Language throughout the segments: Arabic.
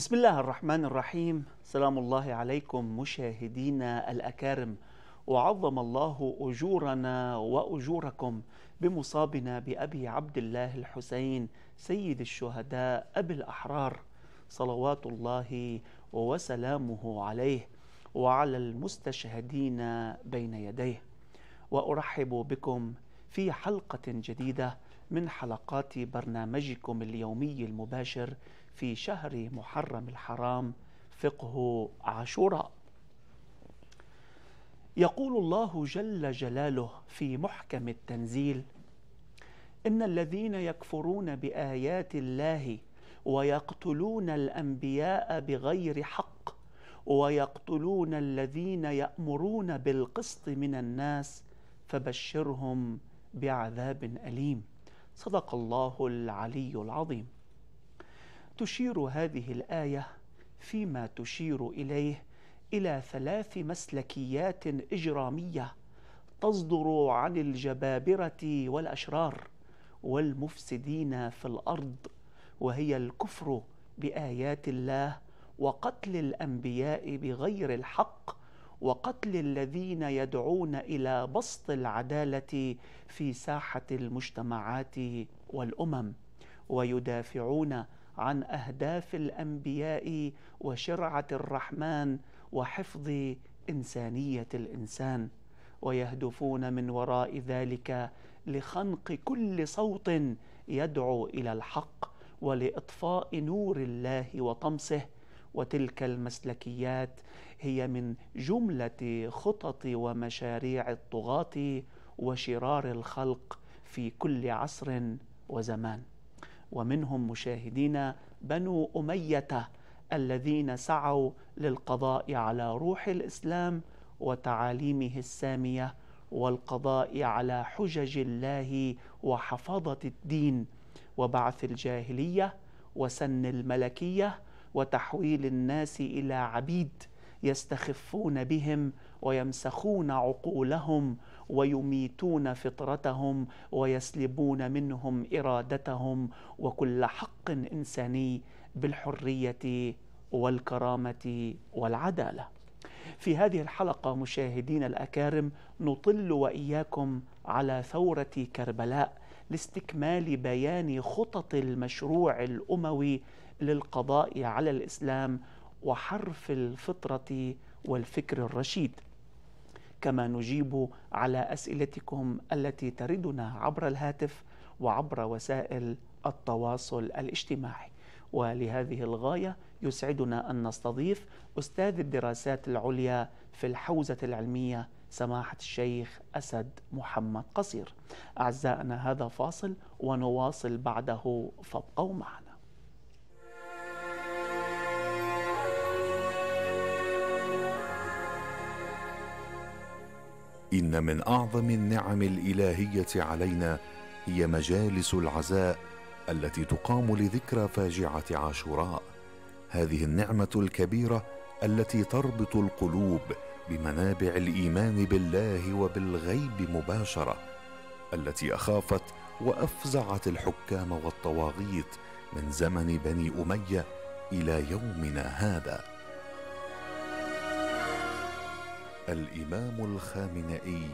بسم الله الرحمن الرحيم سلام الله عليكم مشاهدينا الأكارم وعظم الله أجورنا وأجوركم بمصابنا بأبي عبد الله الحسين سيد الشهداء أبي الأحرار صلوات الله وسلامه عليه وعلى المستشهدين بين يديه وأرحب بكم في حلقة جديدة من حلقات برنامجكم اليومي المباشر في شهر محرم الحرام فقه عاشوراء يقول الله جل جلاله في محكم التنزيل ان الذين يكفرون بايات الله ويقتلون الانبياء بغير حق ويقتلون الذين يامرون بالقسط من الناس فبشرهم بعذاب اليم صدق الله العلي العظيم تشير هذه الآية فيما تشير إليه إلى ثلاث مسلكيات إجرامية تصدر عن الجبابرة والأشرار والمفسدين في الأرض وهي الكفر بآيات الله وقتل الأنبياء بغير الحق وقتل الذين يدعون إلى بسط العدالة في ساحة المجتمعات والأمم ويدافعون عن اهداف الانبياء وشرعه الرحمن وحفظ انسانيه الانسان ويهدفون من وراء ذلك لخنق كل صوت يدعو الى الحق ولاطفاء نور الله وطمسه وتلك المسلكيات هي من جمله خطط ومشاريع الطغاه وشرار الخلق في كل عصر وزمان ومنهم مشاهدين بنو أمية الذين سعوا للقضاء على روح الإسلام وتعاليمه السامية والقضاء على حجج الله وحفظة الدين وبعث الجاهلية وسن الملكية وتحويل الناس إلى عبيد يستخفون بهم ويمسخون عقولهم ويميتون فطرتهم ويسلبون منهم إرادتهم وكل حق إنساني بالحرية والكرامة والعدالة في هذه الحلقة مشاهدين الأكارم نطل وإياكم على ثورة كربلاء لاستكمال بيان خطط المشروع الأموي للقضاء على الإسلام وحرف الفطرة والفكر الرشيد كما نجيب على اسئلتكم التي تردنا عبر الهاتف وعبر وسائل التواصل الاجتماعي ولهذه الغايه يسعدنا ان نستضيف استاذ الدراسات العليا في الحوزه العلميه سماحه الشيخ اسد محمد قصير اعزائنا هذا فاصل ونواصل بعده فابقوا معنا ان من اعظم النعم الالهيه علينا هي مجالس العزاء التي تقام لذكرى فاجعه عاشوراء هذه النعمه الكبيره التي تربط القلوب بمنابع الايمان بالله وبالغيب مباشره التي اخافت وافزعت الحكام والطواغيت من زمن بني اميه الى يومنا هذا الامام الخامنئي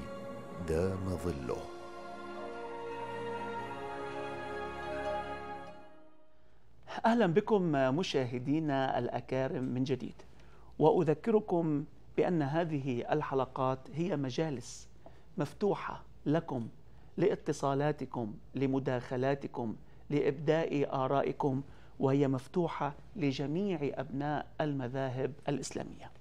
دام ظله اهلا بكم مشاهدينا الاكارم من جديد واذكركم بان هذه الحلقات هي مجالس مفتوحه لكم لاتصالاتكم لمداخلاتكم لابداء ارائكم وهي مفتوحه لجميع ابناء المذاهب الاسلاميه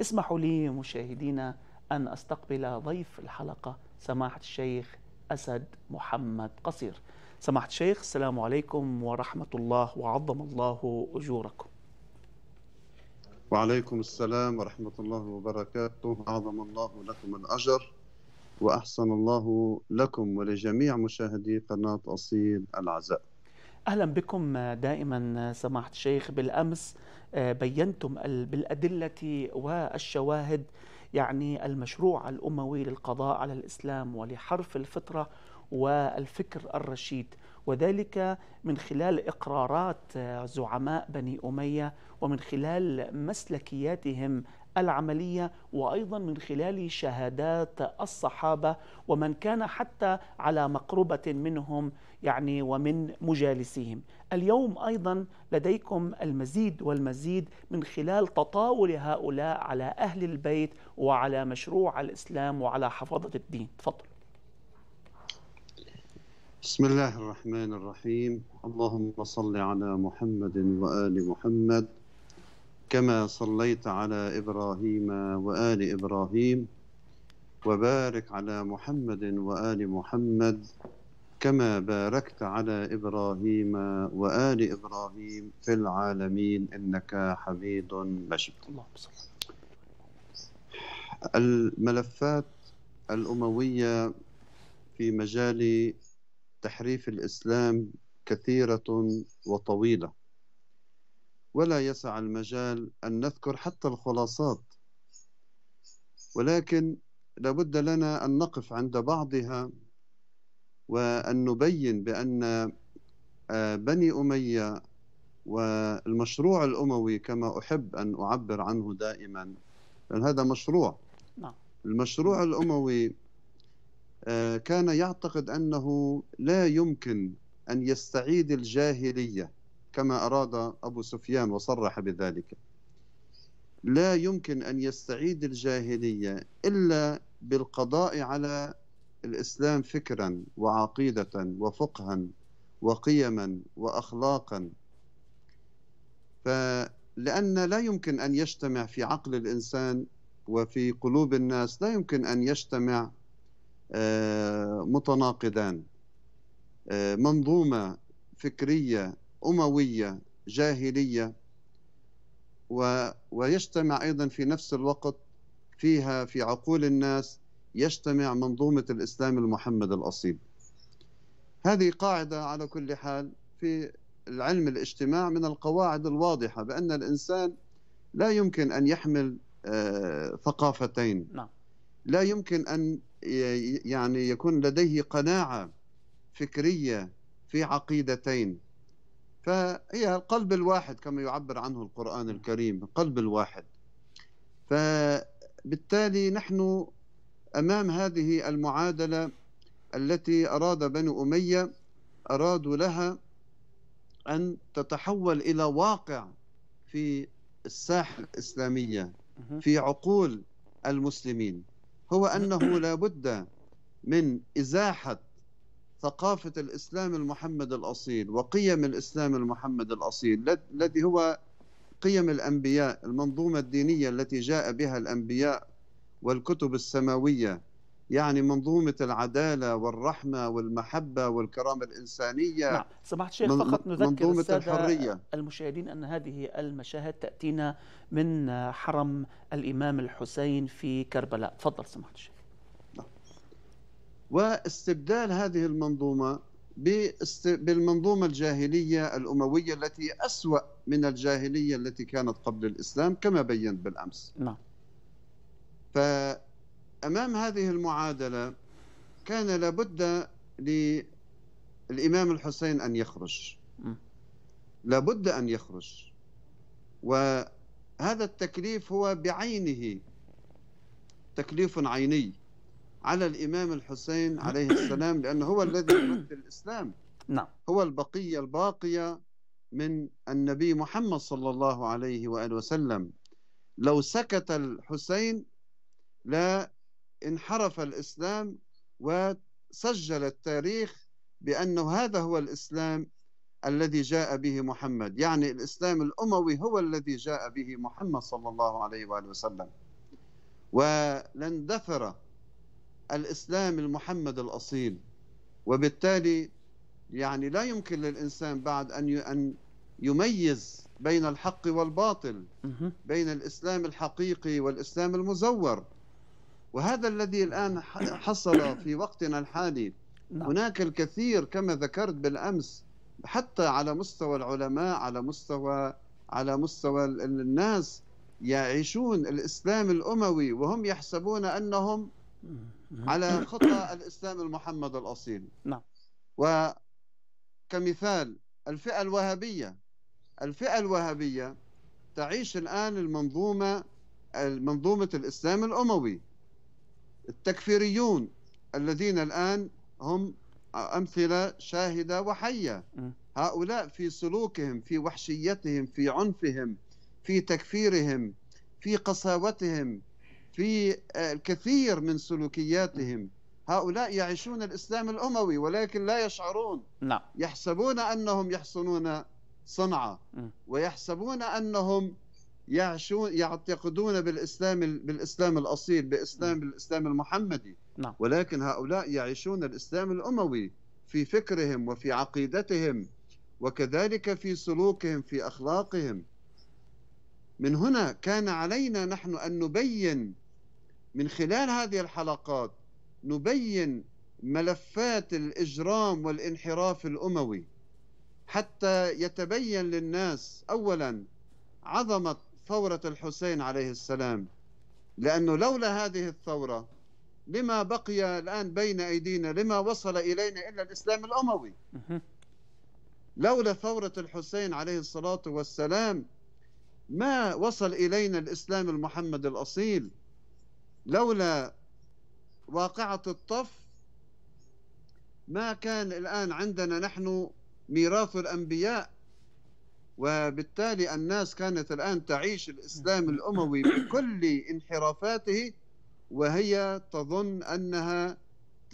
اسمحوا لي مشاهدينا أن أستقبل ضيف الحلقة سماحة الشيخ أسد محمد قصير سماحة الشيخ السلام عليكم ورحمة الله وعظم الله أجوركم وعليكم السلام ورحمة الله وبركاته عظم الله لكم الأجر وأحسن الله لكم ولجميع مشاهدي قناة أصيل العزاء اهلا بكم آه، دائما آه، سماحه الشيخ بالامس آه، بينتم بالادله والشواهد يعني المشروع الاموي للقضاء على الاسلام ولحرف الفطره والفكر الرشيد وذلك من خلال اقرارات زعماء بني اميه ومن خلال مسلكياتهم العملية وأيضا من خلال شهادات الصحابة ومن كان حتى على مقربة منهم يعني ومن مجالسهم اليوم أيضا لديكم المزيد والمزيد من خلال تطاول هؤلاء على أهل البيت وعلى مشروع الإسلام وعلى حفظة الدين تفضل بسم الله الرحمن الرحيم اللهم صل على محمد وآل محمد كما صليت على إبراهيم وآل إبراهيم وبارك على محمد وآل محمد كما باركت على إبراهيم وآل إبراهيم في العالمين إنك حميد مجيد الملفات الأموية في مجال تحريف الإسلام كثيرة وطويلة ولا يسع المجال أن نذكر حتى الخلاصات ولكن لابد لنا أن نقف عند بعضها وأن نبين بأن آه، بني أمية والمشروع الأموي كما أحب أن أعبر عنه دائما لأن هذا مشروع نعم. المشروع الأموي آه، كان يعتقد أنه لا يمكن أن يستعيد الجاهلية كما أراد أبو سفيان وصرح بذلك لا يمكن أن يستعيد الجاهلية إلا بالقضاء على الإسلام فكرا وعقيدة وفقها وقيما وأخلاقا فلأن لا يمكن أن يجتمع في عقل الإنسان وفي قلوب الناس لا يمكن أن يجتمع آه، متناقضان آه، منظومة فكرية أموية جاهلية و ويجتمع أيضا في نفس الوقت فيها في عقول الناس يجتمع منظومة الإسلام المحمد الأصيل هذه قاعدة على كل حال في العلم الاجتماع من القواعد الواضحة بأن الإنسان لا يمكن أن يحمل آه، ثقافتين نعم. لا يمكن أن يعني يكون لديه قناعة فكرية في عقيدتين فهي القلب الواحد كما يعبر عنه القرآن الكريم القلب الواحد فبالتالي نحن أمام هذه المعادلة التي أراد بنو أمية أرادوا لها أن تتحول إلى واقع في الساحة الإسلامية في عقول المسلمين هو أنه لا بد من إزاحة ثقافة الإسلام المحمد الأصيل وقيم الإسلام المحمد الأصيل الذي هو قيم الأنبياء المنظومة الدينية التي جاء بها الأنبياء والكتب السماوية يعني منظومة العدالة والرحمة والمحبة والكرامة الإنسانية نعم سمحت الشيخ فقط نذكر السادة الحرية. المشاهدين أن هذه المشاهد تأتينا من حرم الإمام الحسين في كربلاء تفضل سمحت الشيخ واستبدال هذه المنظومة بالمنظومة الجاهلية الأموية التي أسوأ من الجاهلية التي كانت قبل الإسلام كما بينت بالأمس نعم فأمام هذه المعادلة كان لابد للإمام الحسين أن يخرج لابد أن يخرج وهذا التكليف هو بعينه تكليف عيني على الإمام الحسين عليه السلام لأنه هو الذي يمثل الإسلام نعم هو البقية الباقية من النبي محمد صلى الله عليه وآله وسلم لو سكت الحسين لا انحرف الإسلام وسجل التاريخ بأنه هذا هو الإسلام الذي جاء به محمد يعني الإسلام الأموي هو الذي جاء به محمد صلى الله عليه وآله وسلم ولندثر الإسلام المحمد الأصيل وبالتالي يعني لا يمكن للإنسان بعد أن أن يميز بين الحق والباطل بين الإسلام الحقيقي والإسلام المزور وهذا الذي الآن حصل في وقتنا الحالي نعم. هناك الكثير كما ذكرت بالأمس حتى على مستوى العلماء على مستوى على مستوى الناس يعيشون الإسلام الأموي وهم يحسبون أنهم على خطى الإسلام المحمد الأصيل نعم وكمثال الفئة الوهابية الفئة الوهابية تعيش الآن المنظومة منظومة الإسلام الأموي التكفيريون الذين الآن هم أمثلة شاهدة وحية هؤلاء في سلوكهم في وحشيتهم في عنفهم في تكفيرهم في قساوتهم في آه، الكثير من سلوكياتهم هؤلاء يعيشون الإسلام الأموي ولكن لا يشعرون لا. يحسبون أنهم يحصنون صنعة ويحسبون أنهم يعشون يعتقدون بالإسلام بالإسلام الأصيل بإسلام بالإسلام المحمدي لا. نعم. ولكن هؤلاء يعيشون الإسلام الأموي في فكرهم وفي عقيدتهم وكذلك في سلوكهم في أخلاقهم من هنا كان علينا نحن أن نبين من خلال هذه الحلقات نبين ملفات الإجرام والانحراف الأموي حتى يتبين للناس أولا عظمة ثورة الحسين عليه السلام لأنه لولا هذه الثورة لما بقي الآن بين أيدينا لما وصل إلينا إلا الإسلام الأموي لولا ثورة الحسين عليه الصلاة والسلام ما وصل إلينا الإسلام المحمد الأصيل لولا واقعة الطف ما كان الآن عندنا نحن ميراث الأنبياء وبالتالي الناس كانت الآن تعيش الإسلام الأموي بكل انحرافاته وهي تظن أنها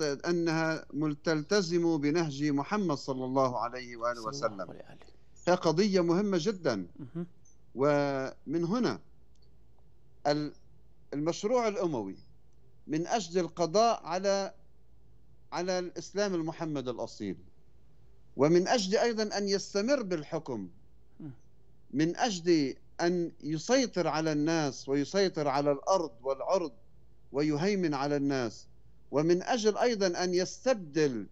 أنها تلتزم بنهج محمد صلى الله عليه وآله وسلم هي قضية مهمة جدا ومن هنا المشروع الأموي من أجل القضاء على على الإسلام المحمد الأصيل ومن أجل أيضا أن يستمر بالحكم من أجل أن يسيطر على الناس ويسيطر على الأرض والعرض ويهيمن على الناس ومن أجل أيضا أن يستبدل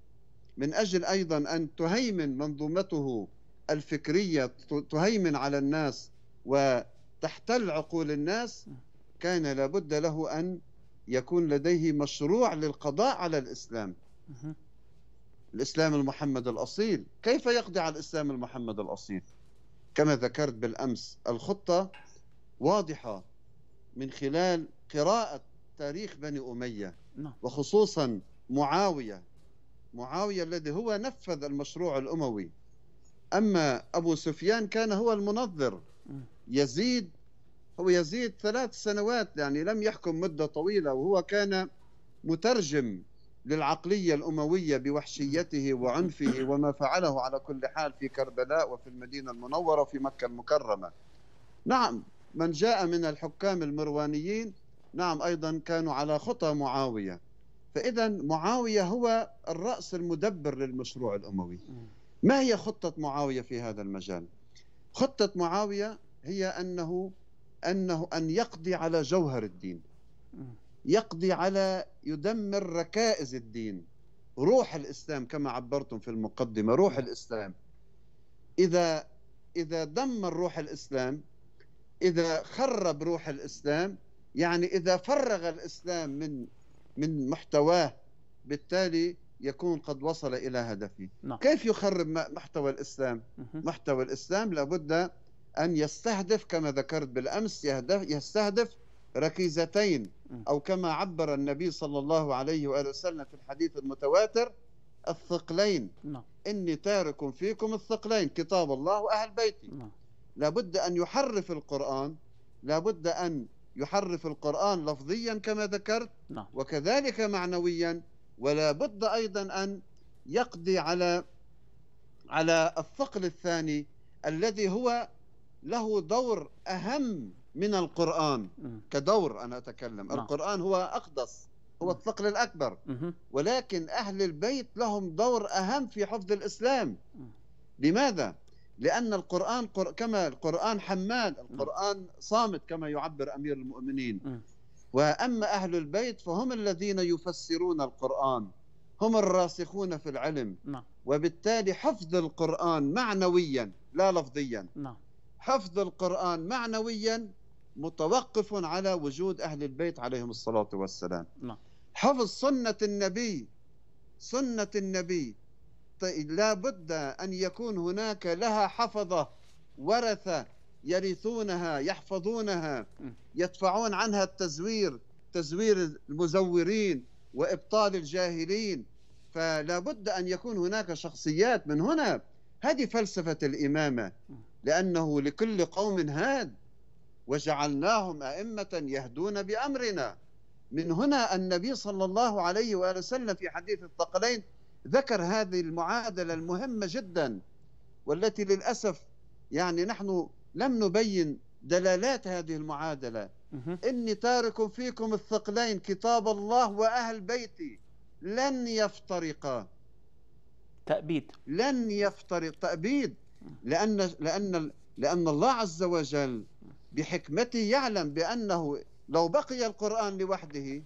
من أجل أيضا أن تهيمن منظومته الفكرية تهيمن على الناس وتحتل عقول الناس كان لابد له أن يكون لديه مشروع للقضاء على الإسلام الإسلام المحمد الأصيل كيف يقضي على الإسلام المحمد الأصيل كما ذكرت بالأمس الخطة واضحة من خلال قراءة تاريخ بني أمية نعم. وخصوصا معاوية معاوية الذي هو نفذ المشروع الأموي أما أبو سفيان كان هو المنظر يزيد هو يزيد ثلاث سنوات يعني لم يحكم مدة طويلة وهو كان مترجم للعقلية الأموية بوحشيته وعنفه وما فعله على كل حال في كربلاء وفي المدينة المنورة وفي مكة المكرمة نعم من جاء من الحكام المروانيين نعم أيضا كانوا على خطى معاوية فإذا معاوية هو الرأس المدبر للمشروع الأموي ما هي خطة معاوية في هذا المجال؟ خطة معاوية هي أنه أنه أن يقضي على جوهر الدين يقضي على يدمر ركائز الدين روح الإسلام كما عبرتم في المقدمة روح الإسلام إذا إذا دمر روح الإسلام إذا خرب روح الإسلام يعني إذا فرغ الإسلام من من محتواه بالتالي يكون قد وصل إلى هدفه نعم. كيف يخرب محتوى الإسلام؟ محتوى الإسلام لابد أن يستهدف كما ذكرت بالأمس يهدف يستهدف ركيزتين أو كما عبر النبي صلى الله عليه وآله وسلم في الحديث المتواتر الثقلين نعم. إني تارك فيكم الثقلين كتاب الله وأهل بيتي نعم. لابد أن يحرف القرآن لابد أن يحرف القرآن لفظيا كما ذكرت نعم. وكذلك معنويا ولا بد أيضا أن يقضي على على الثقل الثاني الذي هو له دور أهم من القرآن كدور أنا أتكلم نعم. القرآن هو أقدس هو الثقل الأكبر ولكن أهل البيت لهم دور أهم في حفظ الإسلام لماذا؟ لأن القرآن كما القرآن حمال القرآن صامت كما يعبر أمير المؤمنين وأما أهل البيت فهم الذين يفسرون القرآن هم الراسخون في العلم نعم. وبالتالي حفظ القرآن معنويا لا لفظيا نعم حفظ القرآن معنويا متوقف على وجود أهل البيت عليهم الصلاة والسلام نعم. حفظ سنة النبي سنة النبي طيب لا بد أن يكون هناك لها حفظة ورثة يرثونها يحفظونها يدفعون عنها التزوير تزوير المزورين وإبطال الجاهلين فلا بد أن يكون هناك شخصيات من هنا هذه فلسفة الإمامة لأنه لكل قوم هاد وجعلناهم أئمة يهدون بأمرنا من هنا النبي صلى الله عليه وآله وسلم في حديث الثقلين ذكر هذه المعادلة المهمة جدا والتي للأسف يعني نحن لم نبين دلالات هذه المعادلة إني تارك فيكم الثقلين كتاب الله وأهل بيتي لن يفترقا تأبيد لن يفترق تأبيد لأن, لأن, لأن الله عز وجل بحكمته يعلم بأنه لو بقي القرآن لوحده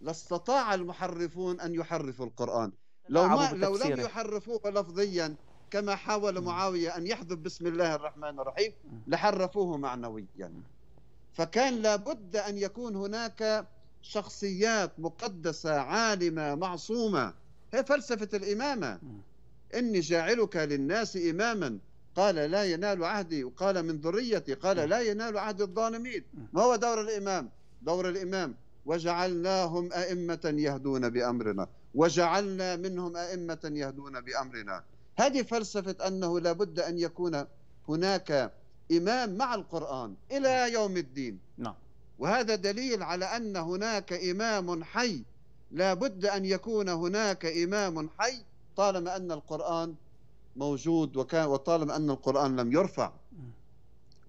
لاستطاع المحرفون أن يحرفوا القرآن لو, ما لو لم يحرفوه لفظيا كما حاول معاوية أن يحذف بسم الله الرحمن الرحيم لحرفوه معنويا فكان لابد أن يكون هناك شخصيات مقدسة عالمة معصومة هي فلسفة الإمامة إني جاعلك للناس إماما قال لا ينال عهدي وقال من ذريتي قال لا ينال عهد الظالمين ما هو دور الإمام دور الإمام وجعلناهم أئمة يهدون بأمرنا وجعلنا منهم أئمة يهدون بأمرنا هذه فلسفة أنه لابد أن يكون هناك إمام مع القرآن إلى يوم الدين نعم وهذا دليل على أن هناك إمام حي لابد أن يكون هناك إمام حي طالما أن القرآن موجود وكان وطالما أن القرآن لم يرفع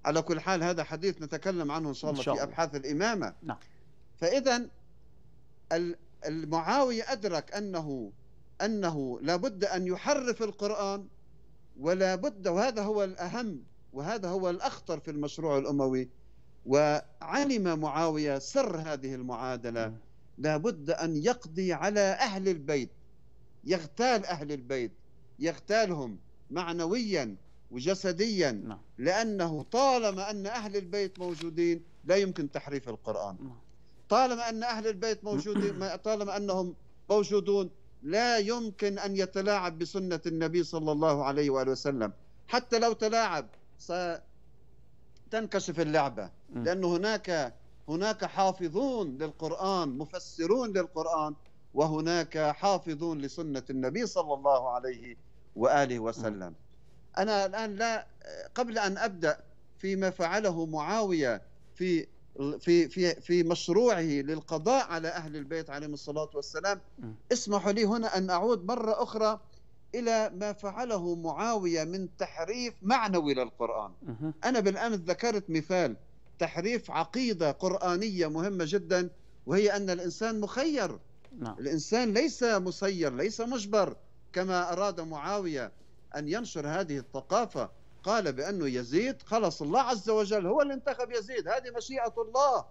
على كل حال هذا حديث نتكلم عنه إن شاء الله, في أبحاث الإمامة نعم. فإذا المعاوية أدرك أنه أنه لابد أن يحرف القرآن ولا بد وهذا هو الأهم وهذا هو الأخطر في المشروع الأموي وعلم معاوية سر هذه المعادلة لا بد أن يقضي على أهل البيت يغتال أهل البيت يغتالهم معنويا وجسديا نعم. لأنه طالما أن أهل البيت موجودين لا يمكن تحريف القرآن نعم. طالما أن أهل البيت موجودين نعم. طالما أنهم موجودون لا يمكن أن يتلاعب بسنة النبي صلى الله عليه وآله وسلم حتى لو تلاعب ستنكشف اللعبة نعم. لأن هناك هناك حافظون للقرآن مفسرون للقرآن وهناك حافظون لسنة النبي صلى الله عليه وآله وسلم أنا الآن لا قبل أن أبدأ فيما فعله معاوية في في في في مشروعه للقضاء على اهل البيت عليهم الصلاه والسلام اسمحوا لي هنا ان اعود مره اخرى الى ما فعله معاويه من تحريف معنوي للقران انا بالامس ذكرت مثال تحريف عقيده قرانيه مهمه جدا وهي ان الانسان مخير نعم. الإنسان ليس مسير ليس مجبر كما أراد معاوية أن ينشر هذه الثقافة قال بأنه يزيد خلص الله عز وجل هو اللي انتخب يزيد هذه مشيئة الله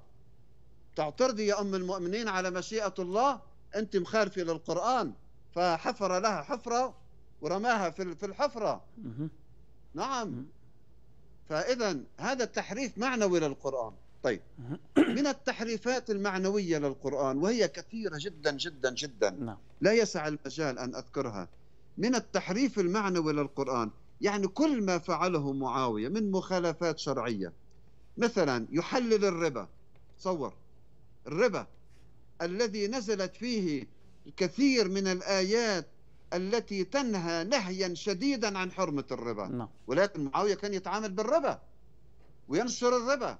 تعترضي يا أم المؤمنين على مشيئة الله أنت مخالفة للقرآن فحفر لها حفرة ورماها في الحفرة نعم فإذا هذا التحريف معنوي للقرآن طيب من التحريفات المعنوية للقرآن وهي كثيرة جدا جدا جدا نعم. لا يسع المجال أن أذكرها من التحريف المعنوي للقرآن يعني كل ما فعله معاوية من مخالفات شرعية مثلا يحلل الربا تصور الربا الذي نزلت فيه الكثير من الآيات التي تنهى نهيا شديدا عن حرمة الربا نعم. ولكن معاوية كان يتعامل بالربا وينشر الربا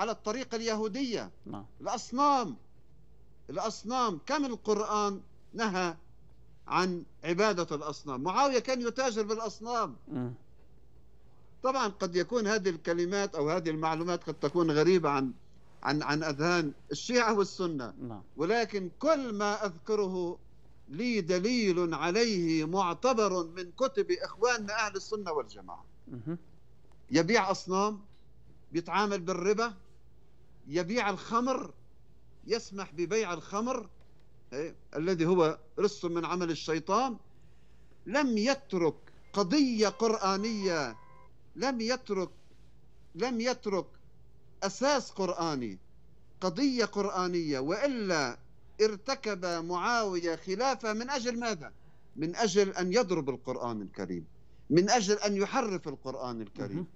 على الطريقة اليهودية نعم. الأصنام الأصنام كم القرآن نهى عن عبادة الأصنام معاوية كان يتاجر بالأصنام م. طبعا قد يكون هذه الكلمات أو هذه المعلومات قد تكون غريبة عن عن عن أذهان الشيعة والسنة نعم. ولكن كل ما أذكره لي دليل عليه معتبر من كتب إخواننا أهل السنة والجماعة م. يبيع أصنام بيتعامل بالربا يبيع الخمر يسمح ببيع الخمر إيه، الذي هو رص من عمل الشيطان لم يترك قضية قرآنية لم يترك لم يترك أساس قرآني قضية قرآنية وإلا ارتكب معاوية خلافة من أجل ماذا؟ من أجل أن يضرب القرآن الكريم من أجل أن يحرف القرآن الكريم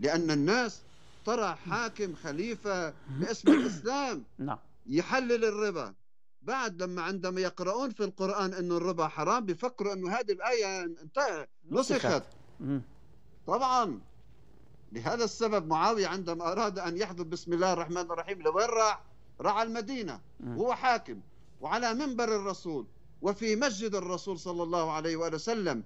لأن الناس اخترع حاكم خليفة باسم الإسلام نعم يحلل الربا بعد لما عندما يقرؤون في القرآن أنه الربا حرام بيفكروا أنه هذه الآية نسخت طبعا لهذا السبب معاوية عندما أراد أن يحذف بسم الله الرحمن الرحيم لوين راح؟ راح المدينة وهو حاكم وعلى منبر الرسول وفي مسجد الرسول صلى الله عليه وآله وسلم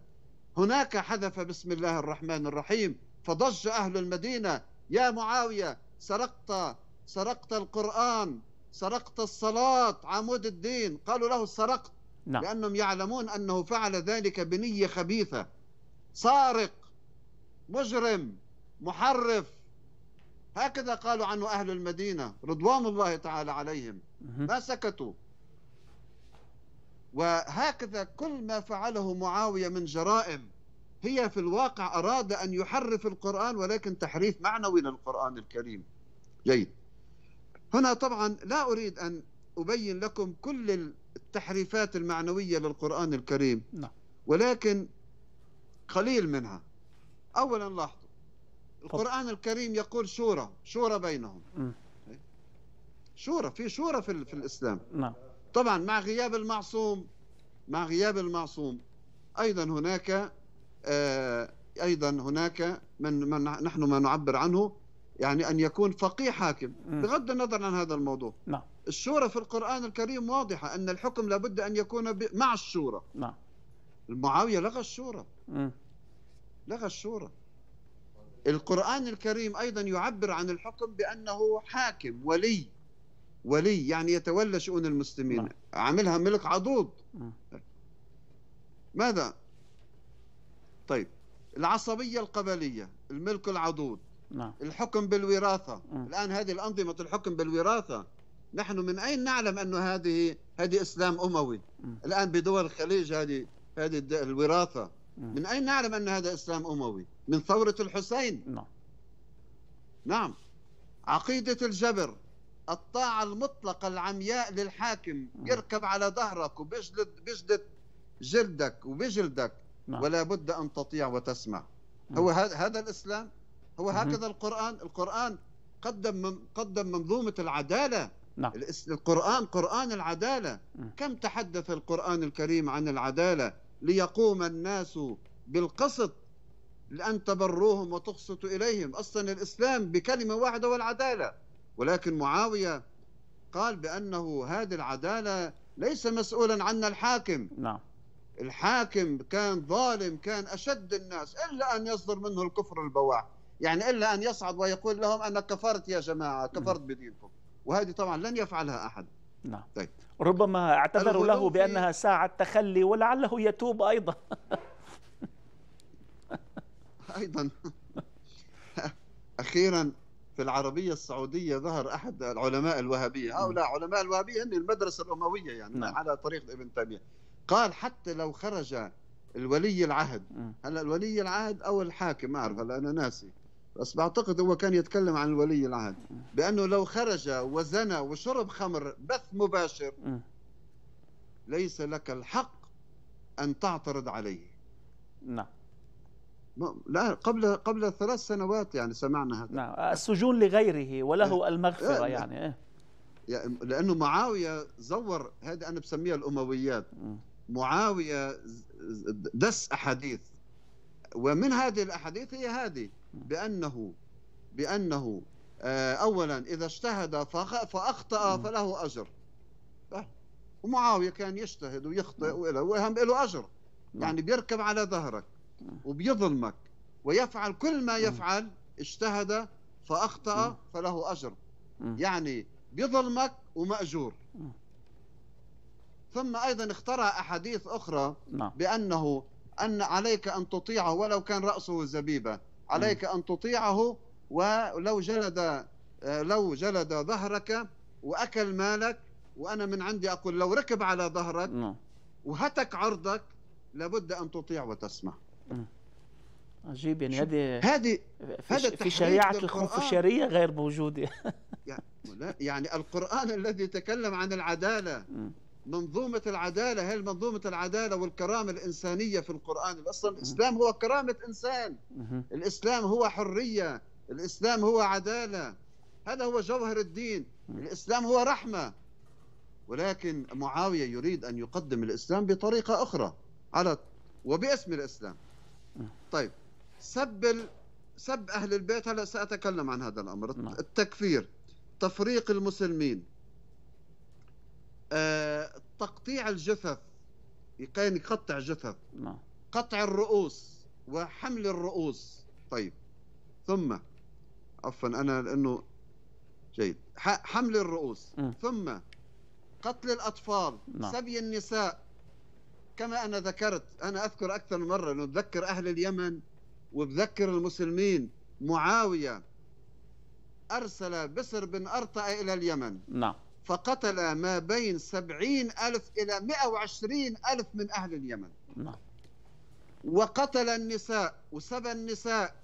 هناك حذف بسم الله الرحمن الرحيم فضج أهل المدينة يا معاوية سرقت سرقت القرآن سرقت الصلاة عمود الدين قالوا له سرقت نعم. لأنهم يعلمون أنه فعل ذلك بنية خبيثة سارق مجرم محرف هكذا قالوا عنه أهل المدينة رضوان الله تعالى عليهم ما سكتوا وهكذا كل ما فعله معاوية من جرائم هي في الواقع أراد أن يحرف القرآن ولكن تحريف معنوي للقرآن الكريم جيد هنا طبعا لا أريد أن أبين لكم كل التحريفات المعنوية للقرآن الكريم نعم. ولكن قليل منها أولا لاحظوا القرآن الكريم يقول شورى شورى بينهم شورى في شورى في, في الإسلام نعم. طبعا مع غياب المعصوم مع غياب المعصوم أيضا هناك آه، ايضا هناك من, من نحن ما نعبر عنه يعني ان يكون فقيه حاكم بغض النظر عن هذا الموضوع نعم الشورى في القران الكريم واضحه ان الحكم لابد ان يكون مع الشورى نعم معاويه لغى الشورى لغى الشورى القرآن الكريم أيضا يعبر عن الحكم بأنه حاكم ولي ولي يعني يتولى شؤون المسلمين نعم. عاملها ملك عضوض ماذا طيب العصبية القبلية الملك العضود نعم. الحكم بالوراثة م. آه. الآن هذه الأنظمة الحكم بالوراثة نحن من أين نعلم أن هذه هذه إسلام أموي م. آه. الآن بدول الخليج هذه هذه الوراثة م. آه. من أين نعلم أن هذا إسلام أموي من ثورة الحسين نعم نعم عقيدة الجبر الطاعة المطلقة العمياء للحاكم يركب على ظهرك وبيجلد بيجلد جلدك وبجلدك نعم. ولا بد أن تطيع وتسمع نعم. هو هذا الإسلام هو هكذا القرآن القرآن قدم من قدم منظومة العدالة نعم. القرآن قرآن العدالة كم تحدث القرآن الكريم عن العدالة ليقوم الناس بالقسط لأن تبروهم وتقسطوا إليهم أصلا الإسلام بكلمة واحدة والعدالة ولكن معاوية قال بأنه هذه العدالة ليس مسؤولا عنا الحاكم نعم الحاكم كان ظالم كان أشد الناس إلا أن يصدر منه الكفر البواح يعني إلا أن يصعد ويقول لهم أنا كفرت يا جماعة كفرت بدينكم وهذه طبعا لن يفعلها أحد نعم طيب. ربما اعتذروا له بأنها ساعة تخلي ولعله يتوب أيضا أيضا أخيرا في العربية السعودية ظهر أحد العلماء الوهابية هؤلاء نعم. علماء الوهابية هم المدرسة الأموية يعني نعم. على طريق ابن تيمية قال حتى لو خرج الولي العهد هلا الولي العهد او الحاكم ما اعرف هلا انا ناسي بس بعتقد هو كان يتكلم عن الولي العهد بانه لو خرج وزنى وشرب خمر بث مباشر ليس لك الحق ان تعترض عليه نعم لا قبل قبل ثلاث سنوات يعني سمعنا هذا نعم السجون لغيره وله إيه. المغفره إيه. يعني إيه. لانه معاويه زور هذه انا بسميها الامويات معاوية دس أحاديث ومن هذه الأحاديث هي هذه بأنه بأنه آه، أولا إذا اجتهد فأخطأ فله أجر ومعاوية كان يجتهد ويخطئ وهم له أجر نعم. يعني بيركب على ظهرك وبيظلمك ويفعل كل ما يفعل اجتهد فأخطأ فله أجر يعني بيظلمك ومأجور ثم أيضا اخترع أحاديث أخرى نعم. بأنه أن عليك أن تطيعه ولو كان رأسه زبيبة عليك أن تطيعه ولو جلد لو جلد ظهرك وأكل مالك وأنا من عندي أقول لو ركب على ظهرك نعم. وهتك عرضك لابد أن تطيع وتسمع عجيب يعني هذه هذه في شريعة الخنفشارية غير موجودة يعني القرآن الذي تكلم عن العدالة م. منظومة العدالة هل منظومة العدالة والكرامة الإنسانية في القرآن أصلا الإسلام هو كرامة إنسان الإسلام هو حرية الإسلام هو عدالة هذا هو جوهر الدين الإسلام هو رحمة ولكن معاوية يريد أن يقدم الإسلام بطريقة أخرى على وباسم الإسلام طيب سب ال... سب أهل البيت هلأ سأتكلم عن هذا الأمر نعم. التكفير تفريق المسلمين آه، تقطيع الجثث كان يقطع جثث نعم قطع الرؤوس وحمل الرؤوس طيب ثم عفوا انا لانه جيد حمل الرؤوس م. ثم قتل الاطفال نعم. سبي النساء كما انا ذكرت انا اذكر اكثر من مره انه اتذكر اهل اليمن وبذكر المسلمين معاويه ارسل بسر بن ارطأ الى اليمن نعم فقتل ما بين سبعين ألف إلى مئة وعشرين ألف من أهل اليمن نعم. وقتل النساء وسبى النساء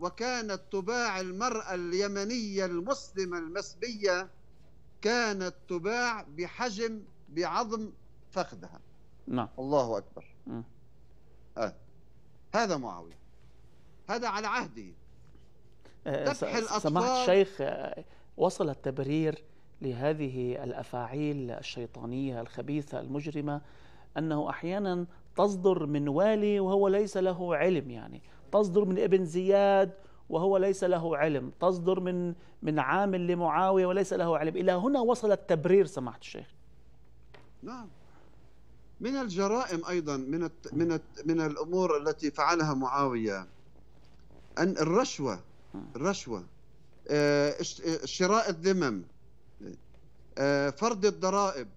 وكانت تباع المرأة اليمنية المسلمة المسبية كانت تباع بحجم بعظم فخذها نعم الله أكبر آه. هذا معاوية هذا على عهده آه، سماحة شيخ آه، وصل التبرير لهذه الافاعيل الشيطانيه الخبيثه المجرمه انه احيانا تصدر من والي وهو ليس له علم يعني تصدر من ابن زياد وهو ليس له علم تصدر من من عامل لمعاويه وليس له علم الى هنا وصل التبرير سماحه الشيخ نعم من الجرائم ايضا من الت... من الت... من الامور التي فعلها معاويه ان الرشوه الرشوه آه، شراء الذمم آه، فرض الضرائب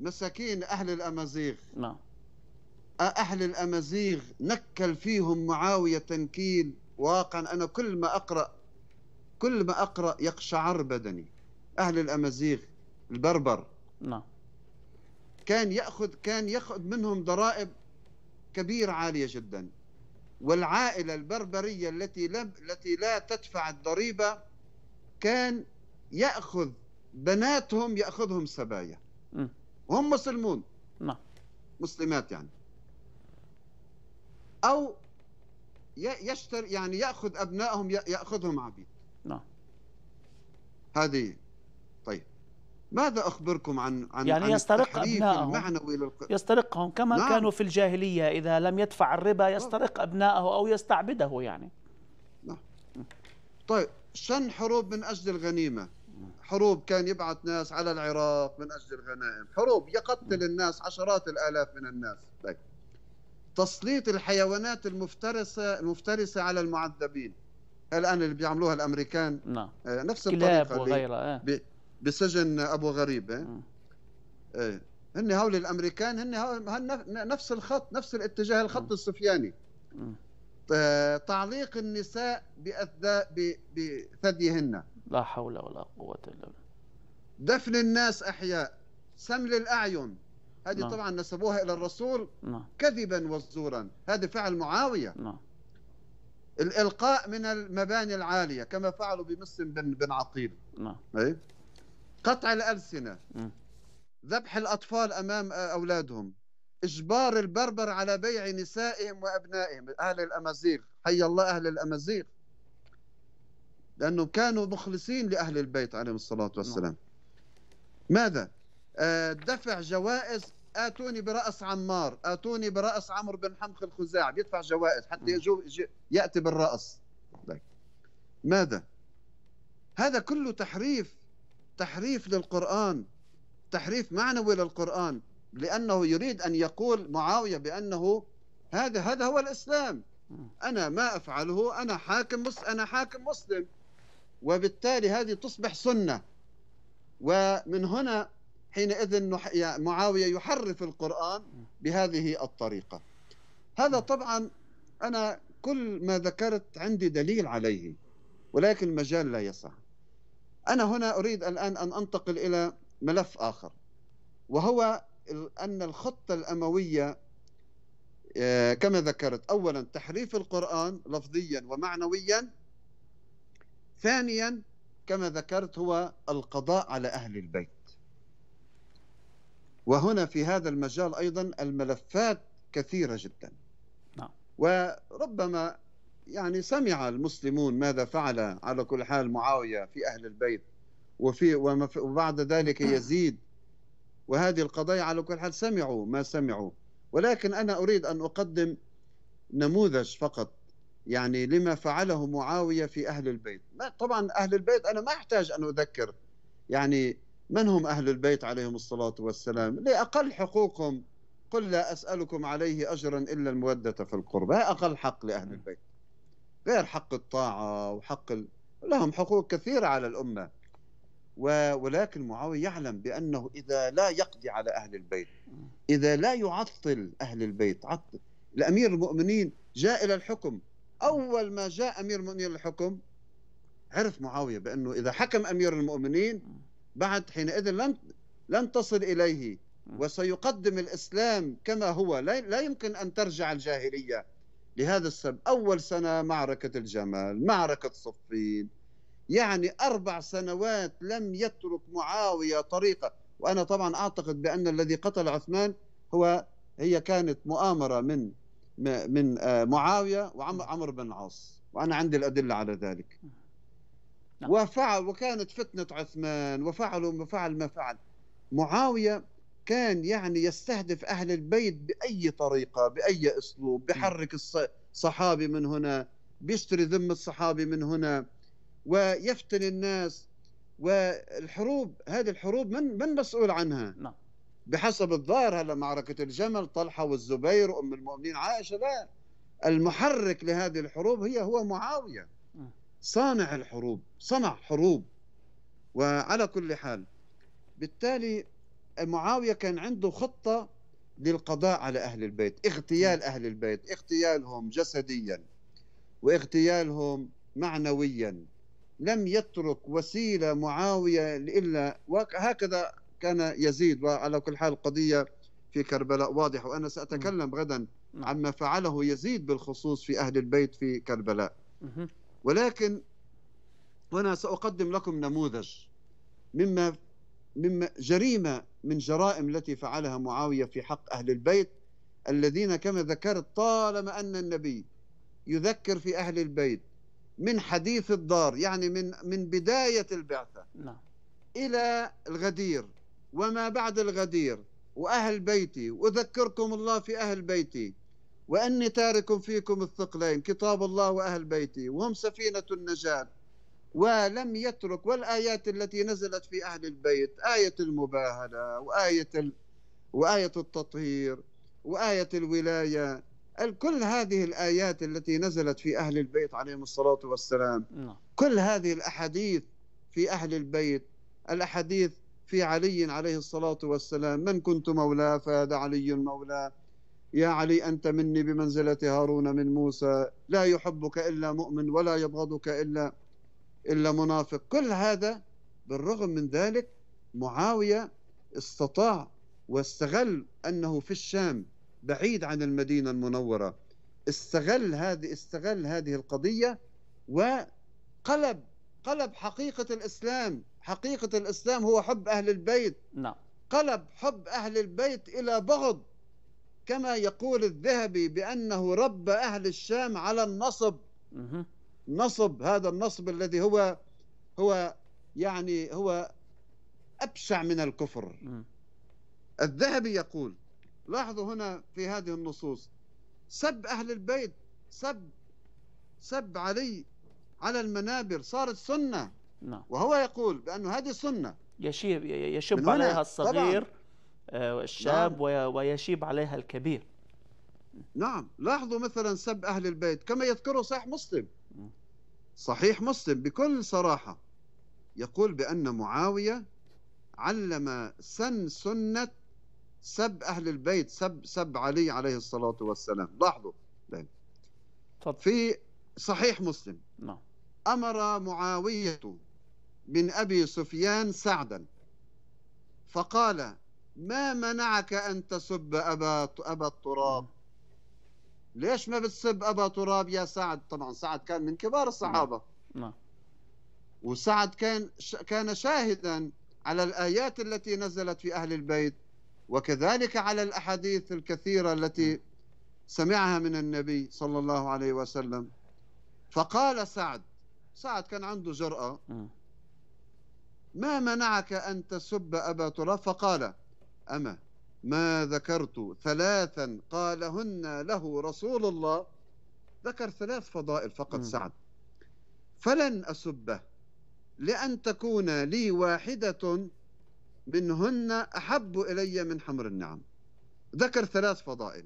مساكين أهل الأمازيغ نعم آه، أهل الأمازيغ نكل فيهم معاوية تنكيل واقعا أنا كل ما أقرأ كل ما أقرأ يقشعر بدني أهل الأمازيغ البربر نعم كان يأخذ كان يأخذ منهم ضرائب كبيرة عالية جدا والعائلة البربرية التي لم التي لا تدفع الضريبة كان يأخذ بناتهم ياخذهم سبايا وهم مسلمون نعم مسلمات يعني او يشتر يعني ياخذ ابنائهم ياخذهم عبيد نعم هذه طيب ماذا اخبركم عن عن يعني عن يسترق ابنائهم المعنوي يسترقهم كما نعم. كانوا في الجاهليه اذا لم يدفع الربا نعم. يسترق ابنائه او يستعبده يعني نعم طيب شن حروب من اجل الغنيمه حروب كان يبعث ناس على العراق من أجل الغنائم حروب يقتل الناس عشرات الآلاف من الناس طيب. تسليط الحيوانات المفترسة المفترسة على المعذبين الآن اللي بيعملوها الأمريكان نعم. آه، نفس الطريقة وغيرها آه. بسجن أبو غريب آه. هن هول الأمريكان هن, نفس الخط نفس الاتجاه الخط السفياني آه، تعليق النساء بأثداء بثديهن لا حول ولا قوة إلا بالله دفن الناس أحياء سمل الأعين هذه لا. نعم. طبعا نسبوها إلى الرسول نعم. كذبا وزورا هذا فعل معاوية نعم. الإلقاء من المباني العالية كما فعلوا بمسلم بن, بن عقيل نعم. أي؟ قطع الألسنة ذبح الأطفال أمام أولادهم اجبار البربر على بيع نسائهم وابنائهم اهل الامازيغ حي الله اهل الامازيغ لانهم كانوا مخلصين لاهل البيت عليهم الصلاه والسلام نعم. ماذا آه دفع جوائز اتوني براس عمار اتوني براس عمرو بن حمخ الخزاع بيدفع جوائز حتى نعم. يجو ياتي بالراس طيب. ماذا هذا كله تحريف تحريف للقران تحريف معنوي للقران لأنه يريد أن يقول معاوية بأنه هذا هذا هو الإسلام أنا ما أفعله أنا حاكم أنا حاكم مسلم وبالتالي هذه تصبح سنة ومن هنا حينئذ معاوية يحرف القرآن بهذه الطريقة هذا طبعا أنا كل ما ذكرت عندي دليل عليه ولكن المجال لا يسع أنا هنا أريد الآن أن أنتقل إلى ملف آخر وهو أن الخطة الأموية آه، كما ذكرت أولا تحريف القرآن لفظيا ومعنويا ثانيا كما ذكرت هو القضاء على أهل البيت وهنا في هذا المجال أيضا الملفات كثيرة جدا نعم. وربما يعني سمع المسلمون ماذا فعل على كل حال معاوية في أهل البيت وفي وبعد ذلك يزيد وهذه القضايا على كل حال سمعوا ما سمعوا ولكن أنا أريد أن أقدم نموذج فقط يعني لما فعله معاوية في أهل البيت طبعا أهل البيت أنا ما أحتاج أن أذكر يعني من هم أهل البيت عليهم الصلاة والسلام لأقل حقوقهم قل لا أسألكم عليه أجرا إلا المودة في القربى أقل حق لأهل البيت غير حق الطاعة وحق ال... لهم حقوق كثيرة على الأمة ولكن معاوية يعلم بأنه إذا لا يقضي على أهل البيت آه. إذا لا يعطل أهل البيت عطل الأمير المؤمنين جاء إلى الحكم أول ما جاء أمير المؤمنين للحكم عرف معاوية بأنه إذا حكم أمير المؤمنين آه. بعد حينئذ لن لن تصل إليه آه. وسيقدم الإسلام كما هو لا, لا يمكن أن ترجع الجاهلية لهذا السبب أول سنة معركة الجمال معركة صفين يعني أربع سنوات لم يترك معاوية طريقة وأنا طبعا أعتقد بأن الذي قتل عثمان هو هي كانت مؤامرة من من معاوية وعمر بن العاص وأنا عندي الأدلة على ذلك نعم. وفعل وكانت فتنة عثمان وفعلوا ما فعل ما فعل معاوية كان يعني يستهدف أهل البيت بأي طريقة بأي أسلوب بحرك الصحابي من هنا بيشتري ذم الصحابي من هنا ويفتن الناس والحروب هذه الحروب من من مسؤول عنها؟ نعم بحسب الظاهر هلا معركة الجمل طلحة والزبير وأم المؤمنين عائشة لا المحرك لهذه الحروب هي هو معاوية صانع الحروب صنع حروب وعلى كل حال بالتالي معاوية كان عنده خطة للقضاء على أهل البيت اغتيال أهل البيت اغتيالهم جسديا واغتيالهم معنويا لم يترك وسيلة معاوية إلا وهكذا كان يزيد وعلى كل حال القضيه في كربلاء واضحة وأنا سأتكلم غدا نعم. نعم. عما فعله يزيد بالخصوص في أهل البيت في كربلاء ولكن هنا سأقدم لكم نموذج مما مما جريمة من جرائم التي فعلها معاوية في حق أهل البيت الذين كما ذكرت طالما أن النبي يذكر في أهل البيت من حديث الدار يعني من من بداية البعثة نعم. إلى الغدير وما بعد الغدير وأهل بيتي وأذكركم الله في أهل بيتي وأني تارك فيكم الثقلين كتاب الله وأهل بيتي وهم سفينة النجاة ولم يترك والآيات التي نزلت في أهل البيت آية المباهلة وآية وآية التطهير وآية الولاية كل هذه الآيات التي نزلت في أهل البيت عليهم الصلاة والسلام نعم. كل هذه الأحاديث في أهل البيت الأحاديث في علي عليه الصلاة والسلام من كنت مولاه فهذا علي مولاه يا علي أنت مني بمنزلة هارون من موسى لا يحبك إلا مؤمن ولا يبغضك إلا إلا منافق كل هذا بالرغم من ذلك معاوية استطاع واستغل أنه في الشام بعيد عن المدينة المنورة استغل هذه استغل هذه القضية وقلب قلب حقيقة الإسلام حقيقة الإسلام هو حب أهل البيت نعم قلب حب أهل البيت إلى بغض كما يقول الذهبي بأنه رب أهل الشام على النصب مه. نصب هذا النصب الذي هو هو يعني هو أبشع من الكفر مه. الذهبي يقول لاحظوا هنا في هذه النصوص سب أهل البيت سب سب علي على المنابر صارت سنة نعم. وهو يقول بأنه هذه سنة يشيب يشب عليها الصغير آه، الشاب نعم. ويشيب عليها الكبير نعم لاحظوا مثلا سب أهل البيت كما يذكره صحيح مسلم صحيح مسلم بكل صراحة يقول بأن معاوية علم سن سنة سب أهل البيت سب سب علي عليه الصلاة والسلام لاحظوا طيب. في صحيح مسلم نعم أمر معاوية بن أبي سفيان سعدا فقال ما منعك أن تسب أبا, أبا التراب نعم. ليش ما بتسب أبا تراب يا سعد طبعا سعد كان من كبار الصحابة نعم, نعم. وسعد كان كان شاهدا على الآيات التي نزلت في أهل البيت وكذلك على الأحاديث الكثيرة التي سمعها من النبي صلى الله عليه وسلم فقال سعد سعد كان عنده جرأة ما منعك أن تسب أبا تراب فقال أما ما ذكرت ثلاثا قالهن له رسول الله ذكر ثلاث فضائل فقط سعد فلن أسبه لأن تكون لي واحدة منهن أحب إلي من حمر النعم ذكر ثلاث فضائل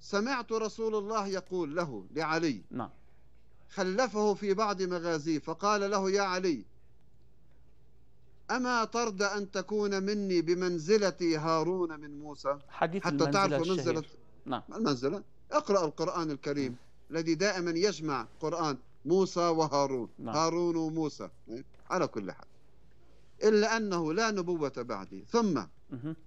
سمعت رسول الله يقول له لعلي نعم خلفه في بعض مغازيه فقال له يا علي أما طرد أن تكون مني بمنزلة هارون من موسى حديث حتى تعرف منزلة نعم المنزلة اقرأ القرآن الكريم م. الذي دائما يجمع قرآن موسى وهارون نعم. هارون وموسى على كل حال إلا أنه لا نبوة بعدي ثم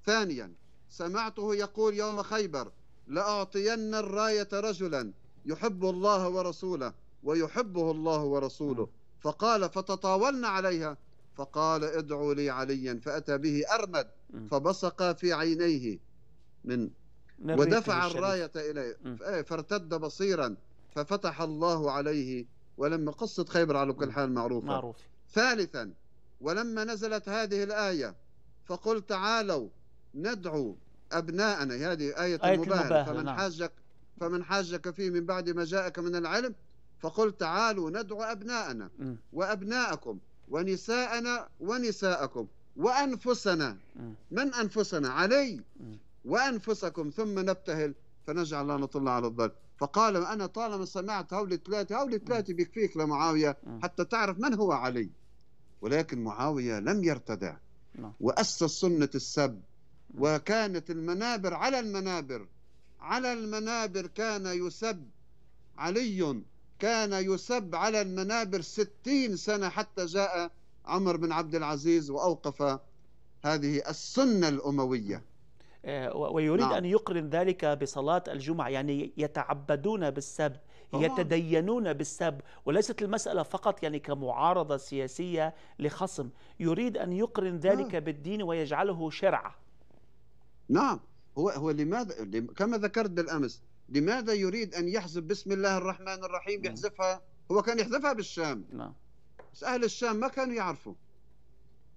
ثانيا سمعته يقول يوم خيبر لأعطين الراية رجلا يحب الله ورسوله ويحبه الله ورسوله فقال فتطاولنا عليها فقال ادعوا لي عليا فأتى به أرمد فبصق في عينيه من ودفع الراية إليه إيه، فارتد بصيرا ففتح الله عليه ولما قصة خيبر على كل حال معروفة معروف. ثالثا ولما نزلت هذه الآية فقل تعالوا ندعو أبناءنا هذه آية, آية المباهلة فمن نعم. حاجك فمن حاجك فيه من بعد ما جاءك من العلم فقل تعالوا ندعو أبناءنا م. وأبناءكم ونساءنا ونساءكم وأنفسنا م. من أنفسنا علي م. وأنفسكم ثم نبتهل فنجعل لا نطل على الظل فقال أنا طالما سمعت هول الثلاثة هول الثلاثة بكفيك لمعاوية حتى تعرف من هو علي ولكن معاوية لم يرتدع نعم. وأسس سنة السب نعم. وكانت المنابر على المنابر على المنابر كان يسب علي كان يسب على المنابر ستين سنة حتى جاء عمر بن عبد العزيز وأوقف هذه السنة الأموية آه، ويريد نعم. أن يقرن ذلك بصلاة الجمعة يعني يتعبدون بالسب يتدينون بالسب وليست المسألة فقط يعني كمعارضة سياسية لخصم يريد أن يقرن ذلك نعم. بالدين ويجعله شرعة نعم هو هو لماذا كما ذكرت بالأمس لماذا يريد أن يحذف بسم الله الرحمن الرحيم نعم. يحذفها هو كان يحذفها بالشام نعم بس أهل الشام ما كانوا يعرفوا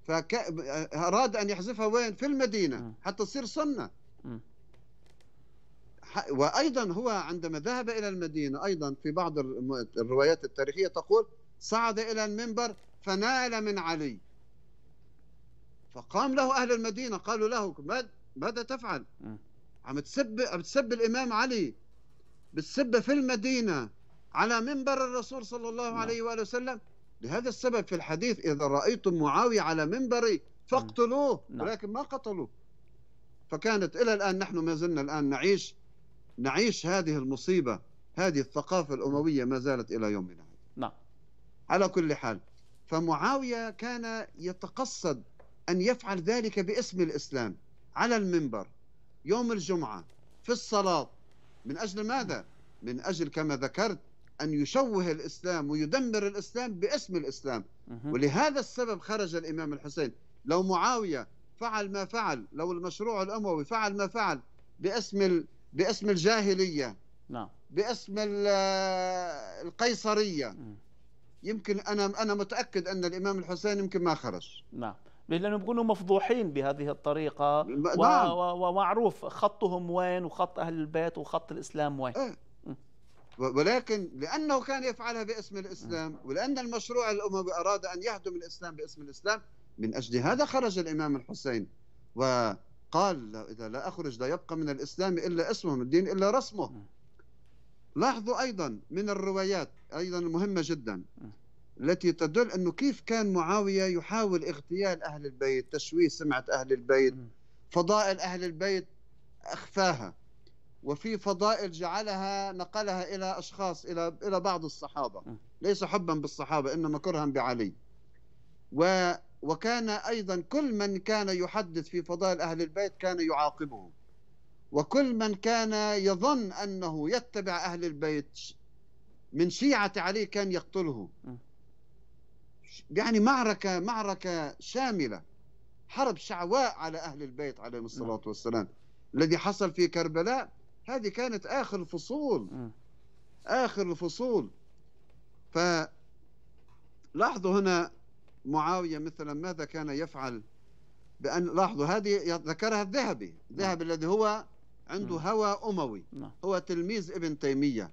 فأراد أن يحذفها وين في المدينة نعم. حتى تصير سنة نعم. وايضا هو عندما ذهب الى المدينه ايضا في بعض الروايات التاريخيه تقول صعد الى المنبر فنال من علي فقام له اهل المدينه قالوا له ماذا تفعل؟ عم تسب عم تسب الامام علي بتسب في المدينه على منبر الرسول صلى الله نعم. عليه واله وسلم لهذا السبب في الحديث اذا رايتم معاويه على منبري فاقتلوه نعم. ولكن ما قتلوه فكانت الى الان نحن ما زلنا الان نعيش نعيش هذه المصيبة هذه الثقافة الأموية ما زالت إلى يومنا هذا نعم على كل حال فمعاوية كان يتقصد أن يفعل ذلك باسم الإسلام على المنبر يوم الجمعة في الصلاة من أجل ماذا؟ من أجل كما ذكرت أن يشوه الإسلام ويدمر الإسلام باسم الإسلام ولهذا السبب خرج الإمام الحسين لو معاوية فعل ما فعل لو المشروع الأموي فعل ما فعل باسم باسم الجاهلية نعم باسم القيصرية يمكن أنا أنا متأكد أن الإمام الحسين يمكن ما خرج نعم لأنهم بيكونوا مفضوحين بهذه الطريقة و... نعم. ومعروف خطهم وين وخط أهل البيت وخط الإسلام وين اه. ولكن لأنه كان يفعلها باسم الإسلام ولأن المشروع الأموي أراد أن يهدم الإسلام باسم الإسلام من أجل هذا خرج الإمام الحسين و قال إذا لا أخرج لا يبقى من الإسلام إلا اسمه من الدين إلا رسمه لاحظوا أيضا من الروايات أيضا مهمة جدا التي تدل أنه كيف كان معاوية يحاول اغتيال أهل البيت تشويه سمعة أهل البيت فضائل أهل البيت أخفاها وفي فضائل جعلها نقلها إلى أشخاص إلى إلى بعض الصحابة ليس حبا بالصحابة إنما كرها بعلي و وكان أيضا كل من كان يحدث في فضائل أهل البيت كان يعاقبه وكل من كان يظن أنه يتبع أهل البيت من شيعة علي كان يقتله يعني معركة معركة شاملة حرب شعواء على أهل البيت عليهم الصلاة والسلام الذي حصل في كربلاء هذه كانت آخر الفصول آخر الفصول فلاحظوا هنا معاوية مثلا ماذا كان يفعل بأن لاحظوا هذه ذكرها الذهبي الذهبي نعم. الذي هو عنده نعم. هوى أموي نعم. هو تلميذ ابن تيمية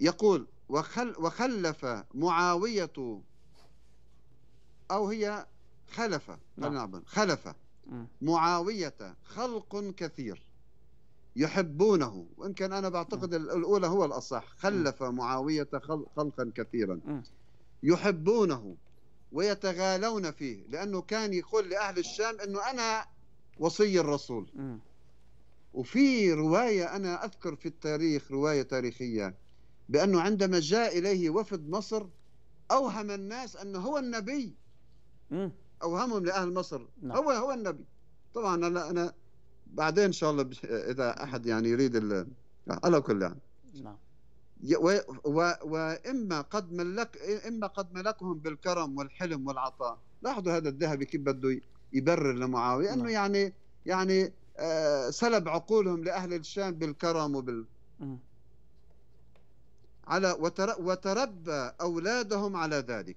يقول وخل وخلف معاوية أو هي خلف خلف معاوية خلق كثير يحبونه وإن كان أنا بعتقد الأولى هو الأصح خلف معاوية خلقا كثيرا يحبونه ويتغالون فيه لأنه كان يقول لأهل الشام أنه أنا وصي الرسول وفي رواية أنا أذكر في التاريخ رواية تاريخية بأنه عندما جاء إليه وفد مصر أوهم الناس أنه هو النبي أوهمهم لأهل مصر نعم. هو هو النبي طبعا أنا, أنا بعدين إن شاء الله إذا أحد يعني يريد على كل يعني نعم واما قد ملك اما قد ملكهم بالكرم والحلم والعطاء لاحظوا هذا الذهبي كيف بده يبرر لمعاويه انه نعم. يعني يعني آه، سلب عقولهم لاهل الشام بالكرم وبال على وتربى اولادهم على ذلك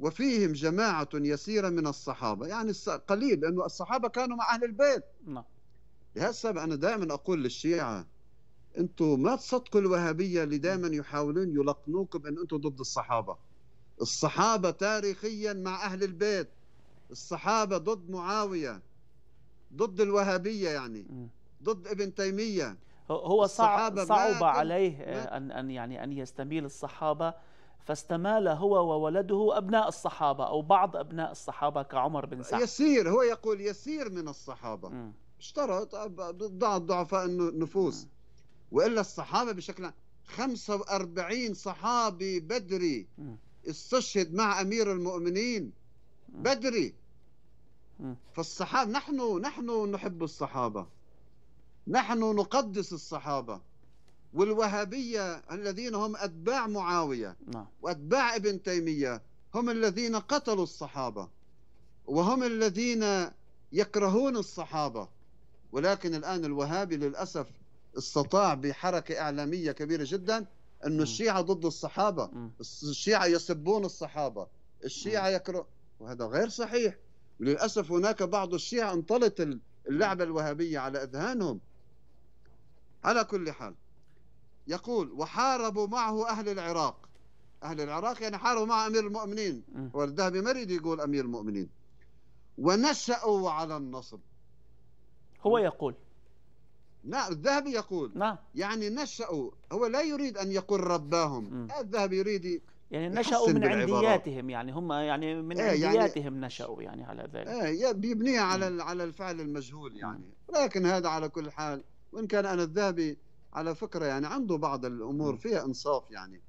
وفيهم جماعه يسيره من الصحابه يعني قليل لانه الصحابه كانوا مع اهل البيت نعم لهذا السبب انا دائما اقول للشيعه انتم ما تصدقوا الوهابيه اللي دائما يحاولون يلقنوكم ان انتم ضد الصحابه الصحابه تاريخيا مع اهل البيت الصحابه ضد معاويه ضد الوهابيه يعني ضد ابن تيميه هو صعب صعب عليه ان ان يعني ان يستميل الصحابه فاستمال هو وولده ابناء الصحابه او بعض ابناء الصحابه كعمر بن سعد يسير هو يقول يسير من الصحابه اشترط ضعف ضعفاء النفوس م. والا الصحابه بشكل 45 صحابي بدري استشهد مع امير المؤمنين بدري فالصحابه نحن نحن نحب الصحابه نحن نقدس الصحابه والوهابيه الذين هم اتباع معاويه نعم. واتباع ابن تيميه هم الذين قتلوا الصحابه وهم الذين يكرهون الصحابه ولكن الان الوهابي للاسف استطاع بحركة إعلامية كبيرة جدا أنه الشيعة ضد الصحابة الشيعة يسبون الصحابة الشيعة يكره وهذا غير صحيح للأسف هناك بعض الشيعة انطلت اللعبة الوهابية على أذهانهم على كل حال يقول وحاربوا معه أهل العراق أهل العراق يعني حاربوا مع أمير المؤمنين والذهبي ما يريد يقول أمير المؤمنين ونشأوا على النصب هو يقول نعم الذهبي يقول نعم يعني نشأوا هو لا يريد أن يقول رباهم الذهبي يريد يعني نشأوا من عندياتهم يعني هم يعني من ايه يعني عندياتهم يعني نشأوا يعني على ذلك ايه بيبنيها على على الفعل المجهول يعني لكن هذا على كل حال وإن كان أنا الذهبي على فكرة يعني عنده بعض الأمور فيها إنصاف يعني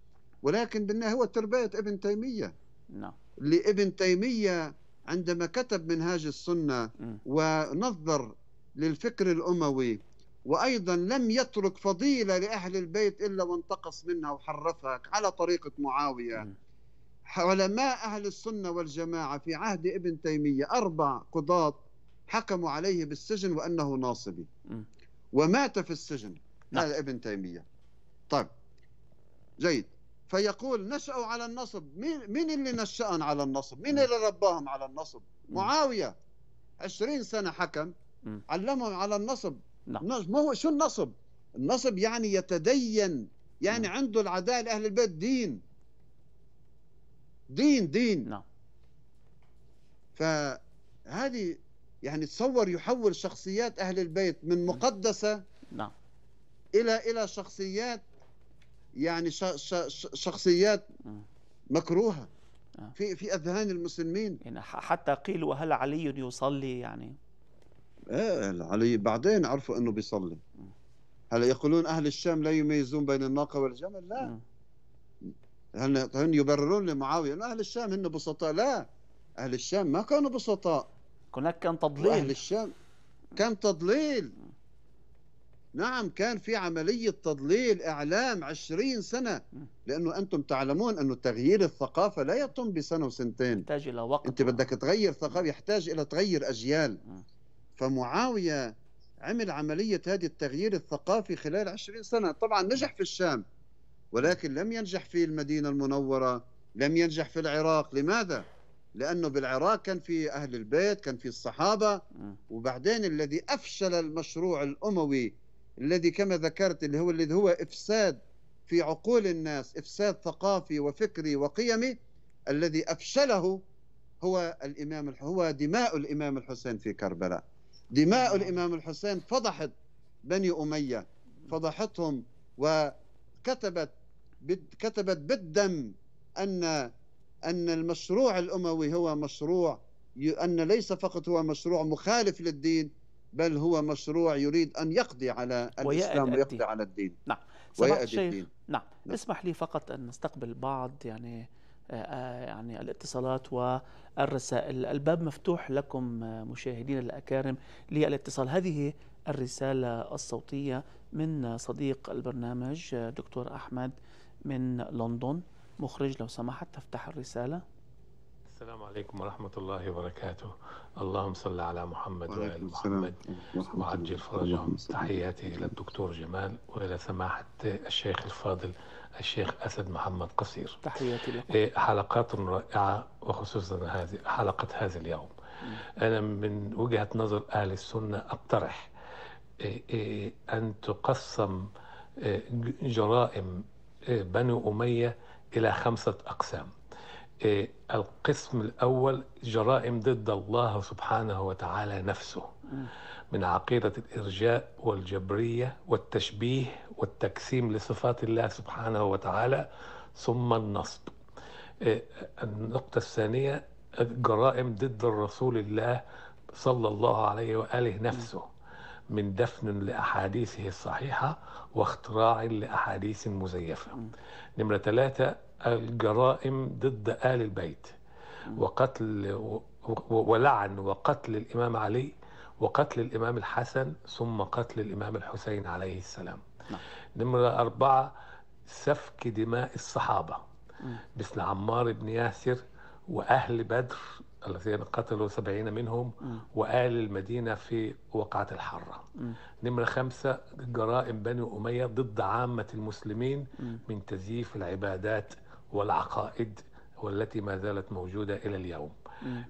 ولكن بالنهاية هو تربية ابن تيمية نعم لابن تيمية عندما كتب منهاج السنة م. ونظر للفكر الأموي وأيضا لم يترك فضيلة لأهل البيت إلا وانتقص منها وحرفها على طريقة معاوية علماء أهل السنة والجماعة في عهد ابن تيمية أربع قضاة حكموا عليه بالسجن وأنه ناصبي ومات في السجن نعم. هذا ابن تيمية طيب جيد فيقول نشأوا على النصب مين, مين اللي نشأن على النصب مين اللي رباهم على النصب معاوية عشرين سنة حكم علمهم على النصب نعم ما هو شو النصب؟ النصب يعني يتدين يعني نعم. عنده العداء لأهل البيت دين دين دين نعم فهذه يعني تصور يحول شخصيات أهل البيت من نعم. مقدسة نعم إلى إلى شخصيات يعني شخصيات نعم. مكروهة نعم. في في أذهان المسلمين يعني حتى قيل وهل علي يصلي يعني ايه علي بعدين عرفوا انه بيصلي هلا يقولون اهل الشام لا يميزون بين الناقه والجمل لا هن هن يبررون لمعاويه انه اهل الشام هن بسطاء لا اهل الشام ما كانوا بسطاء هناك كان تضليل اهل الشام كان تضليل نعم كان في عملية تضليل إعلام عشرين سنة لأنه أنتم تعلمون أنه تغيير الثقافة لا يتم بسنة وسنتين يحتاج إلى وقت أنت بدك تغير ثقافة يحتاج إلى تغير أجيال فمعاوية عمل عملية هذه التغيير الثقافي خلال عشرين سنة طبعا نجح في الشام ولكن لم ينجح في المدينة المنورة لم ينجح في العراق لماذا؟ لأنه بالعراق كان في أهل البيت كان في الصحابة وبعدين الذي أفشل المشروع الأموي الذي كما ذكرت اللي هو اللي هو إفساد في عقول الناس إفساد ثقافي وفكري وقيمي الذي أفشله هو الإمام هو دماء الإمام الحسين في كربلاء دماء نعم. الإمام الحسين فضحت بني أمية فضحتهم وكتبت كتبت بالدم أن أن المشروع الأموي هو مشروع أن ليس فقط هو مشروع مخالف للدين بل هو مشروع يريد أن يقضي على الإسلام ويقضي الدين. على الدين نعم ويأتي الدين نعم. نعم. اسمح لي فقط أن نستقبل بعض يعني آه، آه، يعني الاتصالات والرسائل الباب مفتوح لكم آه، مشاهدينا الأكارم للاتصال هذه الرسالة الصوتية من صديق البرنامج دكتور أحمد من لندن مخرج لو سمحت تفتح الرسالة السلام عليكم ورحمة الله وبركاته اللهم صل على محمد وآل محمد وعجل فرجهم تحياتي إلى الدكتور جمال وإلى سماحة الشيخ الفاضل الشيخ أسد محمد قصير تحياتي لك إيه، حلقات رائعة وخصوصا هذه حلقة هذا اليوم أنا من وجهة نظر أهل السنة أقترح إيه، إيه، أن تقسم جرائم بنو أمية إلى خمسة أقسام القسم الأول جرائم ضد الله سبحانه وتعالى نفسه من عقيدة الإرجاء والجبرية والتشبيه والتقسيم لصفات الله سبحانه وتعالى ثم النصب إيه، النقطة الثانية الجرائم ضد الرسول الله صلى الله عليه وآله نفسه من دفن لأحاديثه الصحيحة واختراع لأحاديث مزيفة نمرة ثلاثة الجرائم ضد آل البيت وقتل ولعن وقتل الإمام علي وقتل الإمام الحسن ثم قتل الإمام الحسين عليه السلام نعم. نمرة أربعة سفك دماء الصحابة مثل عمار بن ياسر وأهل بدر الذين قتلوا سبعين منهم وآل المدينة في وقعة الحرة نمرة خمسة جرائم بني أمية ضد عامة المسلمين من تزييف العبادات والعقائد والتي ما زالت موجودة إلى اليوم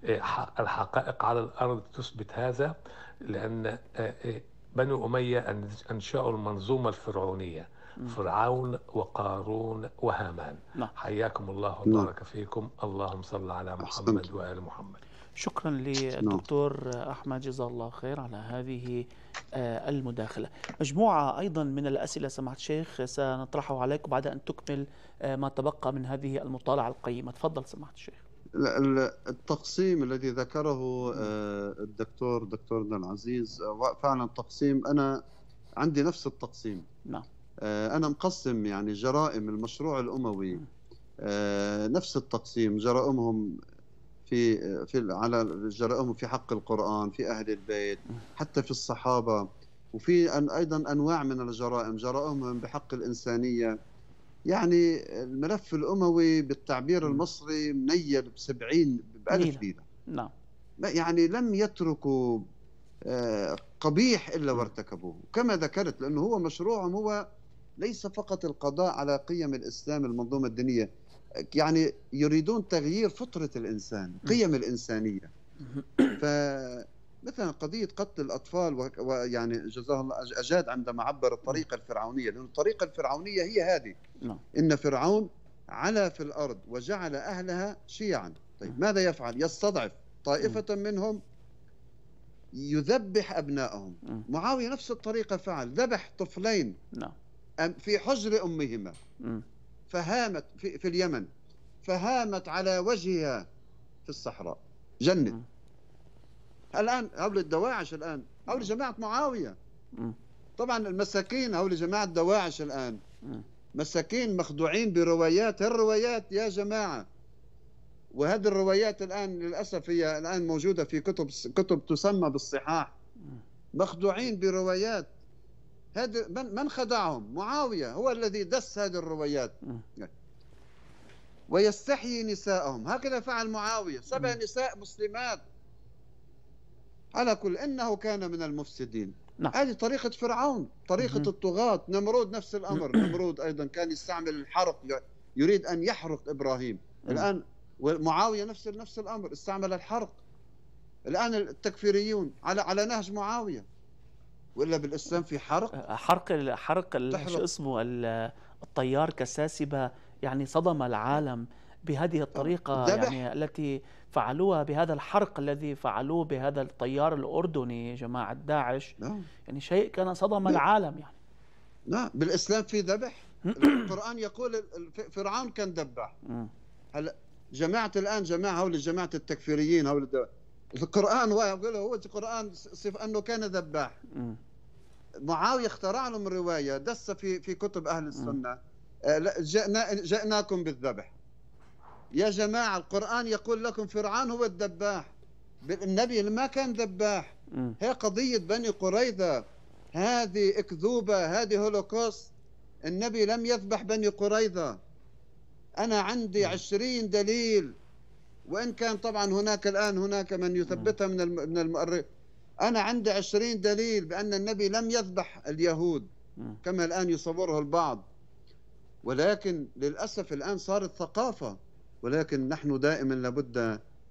إيه، الحقائق على الأرض تثبت هذا لأن إيه، إيه، بنو أمية أنشأوا المنظومة الفرعونية فرعون وقارون وهامان نعم. حياكم الله نعم. وبارك فيكم اللهم صل على محمد وآل محمد شكرا نعم. للدكتور أحمد جزاه الله خير على هذه آه، المداخلة مجموعة أيضا من الأسئلة سمعت شيخ سنطرحه عليكم بعد أن تكمل آه، ما تبقى من هذه المطالعة القيمة تفضل سمعت الشيخ التقسيم الذي ذكره آه، الدكتور دكتورنا العزيز آه، فعلا تقسيم انا عندي نفس التقسيم نعم آه، انا مقسم يعني جرائم المشروع الاموي نفس التقسيم جرائمهم في في على جرائمهم في حق القران في اهل البيت حتى في الصحابه وفي ايضا انواع من الجرائم جرائمهم بحق الانسانيه يعني الملف الاموي بالتعبير المصري منيل ب 70 ب 1000 نعم يعني لم يتركوا آه، قبيح الا وارتكبوه كما ذكرت لانه هو مشروعهم هو ليس فقط القضاء على قيم الاسلام المنظومه الدينيه يعني يريدون تغيير فطره الانسان قيم الانسانيه ف مثلا قضيه قتل الاطفال ويعني جزاه الله اجاد عندما عبر الطريقه نعم. الفرعونيه لان الطريقه الفرعونيه هي هذه نعم. ان فرعون علا في الارض وجعل اهلها شيعا طيب ماذا يفعل يستضعف طائفه نعم. منهم يذبح ابنائهم نعم. معاويه نفس الطريقه فعل ذبح طفلين نعم في حجر امهما فهامت في, في اليمن فهامت على وجهها في الصحراء جنت الان هؤلاء الدواعش الان هؤلاء جماعه معاويه طبعا المساكين هؤلاء جماعه دواعش الان مساكين مخدوعين بروايات هالروايات يا جماعه وهذه الروايات الان للاسف هي الان موجوده في كتب كتب تسمى بالصحاح مخدوعين بروايات هذا من من خدعهم؟ معاويه هو الذي دس هذه الروايات ويستحيي نساءهم هكذا فعل معاويه سبع نساء مسلمات على كل انه كان من المفسدين نعم. هذه طريقة فرعون طريقة مم. الطغاة نمرود نفس الأمر نمرود أيضا كان يستعمل الحرق يريد أن يحرق إبراهيم مم. الآن معاوية نفس نفس الأمر استعمل الحرق الآن التكفيريون على على نهج معاوية وإلا بالإسلام في حرق أه، حرق حرق شو اسمه الطيار كساسبة يعني صدم العالم بهذه الطريقة يعني التي فعلوها بهذا الحرق الذي فعلوه بهذا الطيار الأردني جماعة داعش لا. نعم. يعني شيء كان صدم لا. نعم. العالم يعني لا نعم، بالإسلام في ذبح القرآن يقول فرعون كان ذبح هلا جماعة الآن جماعة هؤلاء جماعة التكفيريين هؤلاء القرآن يقول هو القرآن صف أنه كان ذباح معاوية اخترع لهم رواية دس في في كتب أهل السنة آه، جئنا جئناكم بالذبح يا جماعة القرآن يقول لكم فرعون هو الذباح النبي ما كان ذباح هي قضية بني قريظة هذه أكذوبة هذه هولوكوست النبي لم يذبح بني قريظة أنا عندي عشرين دليل وإن كان طبعا هناك الآن هناك من يثبتها من من المؤرخ أنا عندي عشرين دليل بأن النبي لم يذبح اليهود كما الآن يصوره البعض ولكن للأسف الآن صارت ثقافة ولكن نحن دائما لابد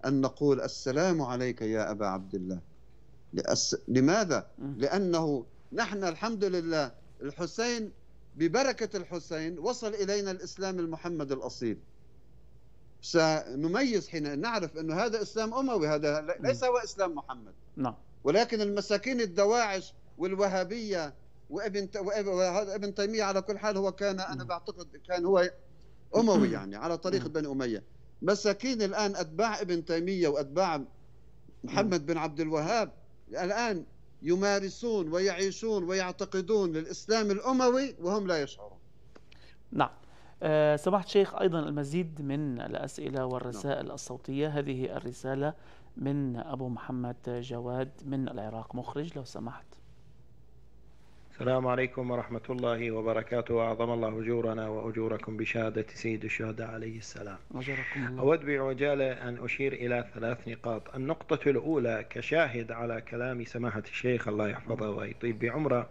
أن نقول السلام عليك يا أبا عبد الله لأس... لماذا؟ لأنه نحن الحمد لله الحسين ببركة الحسين وصل إلينا الإسلام المحمد الأصيل سنميز حين نعرف أنه هذا إسلام أموي هذا ليس هو إسلام محمد نعم ولكن المساكين الدواعش والوهابية وابن وابن ابن تيمية على كل حال هو كان أنا بعتقد كان هو أموي يعني على طريق بني أمية مساكين الآن أتباع ابن تيمية وأتباع محمد بن عبد الوهاب الآن يمارسون ويعيشون ويعتقدون للإسلام الأموي وهم لا يشعرون نعم آه، سمحت شيخ أيضا المزيد من الأسئلة والرسائل نعم. الصوتية هذه الرسالة من أبو محمد جواد من العراق مخرج لو سمحت السلام عليكم ورحمة الله وبركاته أعظم الله أجورنا وأجوركم بشهادة سيد الشهداء عليه السلام أجركم الله. أود بعجالة أن أشير إلى ثلاث نقاط النقطة الأولى كشاهد على كلام سماحة الشيخ الله يحفظه ويطيب بعمره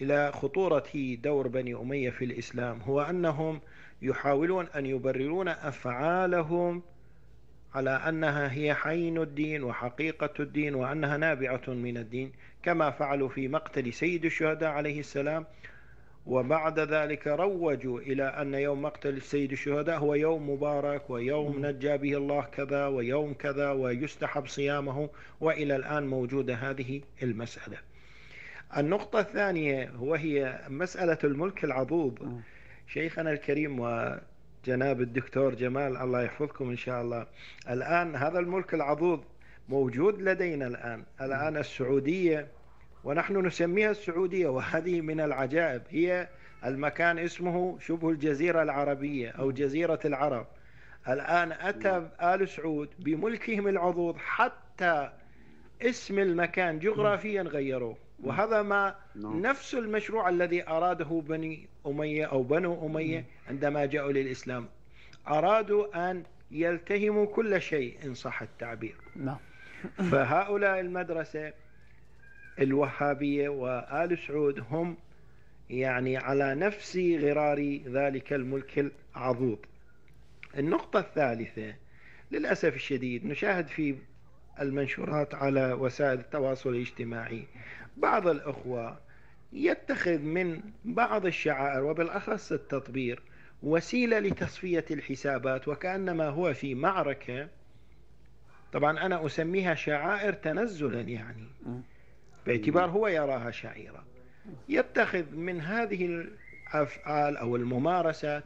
إلى خطورة دور بني أمية في الإسلام هو أنهم يحاولون أن يبررون أفعالهم على أنها هي حين الدين وحقيقة الدين وأنها نابعة من الدين كما فعلوا في مقتل سيد الشهداء عليه السلام وبعد ذلك روجوا إلى أن يوم مقتل سيد الشهداء هو يوم مبارك ويوم نجى به الله كذا ويوم كذا ويستحب صيامه وإلى الآن موجودة هذه المسألة النقطة الثانية وهي مسألة الملك العضوض شيخنا الكريم و جناب الدكتور جمال الله يحفظكم إن شاء الله الآن هذا الملك العضوض موجود لدينا الآن الآن السعودية ونحن نسميها السعودية وهذه من العجائب هي المكان اسمه شبه الجزيرة العربية أو جزيرة العرب الآن أتى آل سعود بملكهم العضوض حتى اسم المكان جغرافيا غيروه نعم. وهذا ما نعم. نفس المشروع الذي أراده بني أمية أو بنو أمية نعم. عندما جاءوا للإسلام أرادوا أن يلتهموا كل شيء إن صح التعبير فهؤلاء المدرسة الوهابية وآل سعود هم يعني على نفس غرار ذلك الملك العضوض النقطة الثالثة للأسف الشديد نشاهد في المنشورات على وسائل التواصل الاجتماعي بعض الأخوة يتخذ من بعض الشعائر وبالأخص التطبير وسيلة لتصفية الحسابات وكأنما هو في معركة طبعا أنا أسميها شعائر تنزلا يعني باعتبار هو يراها شعيرة يتخذ من هذه الأفعال أو الممارسات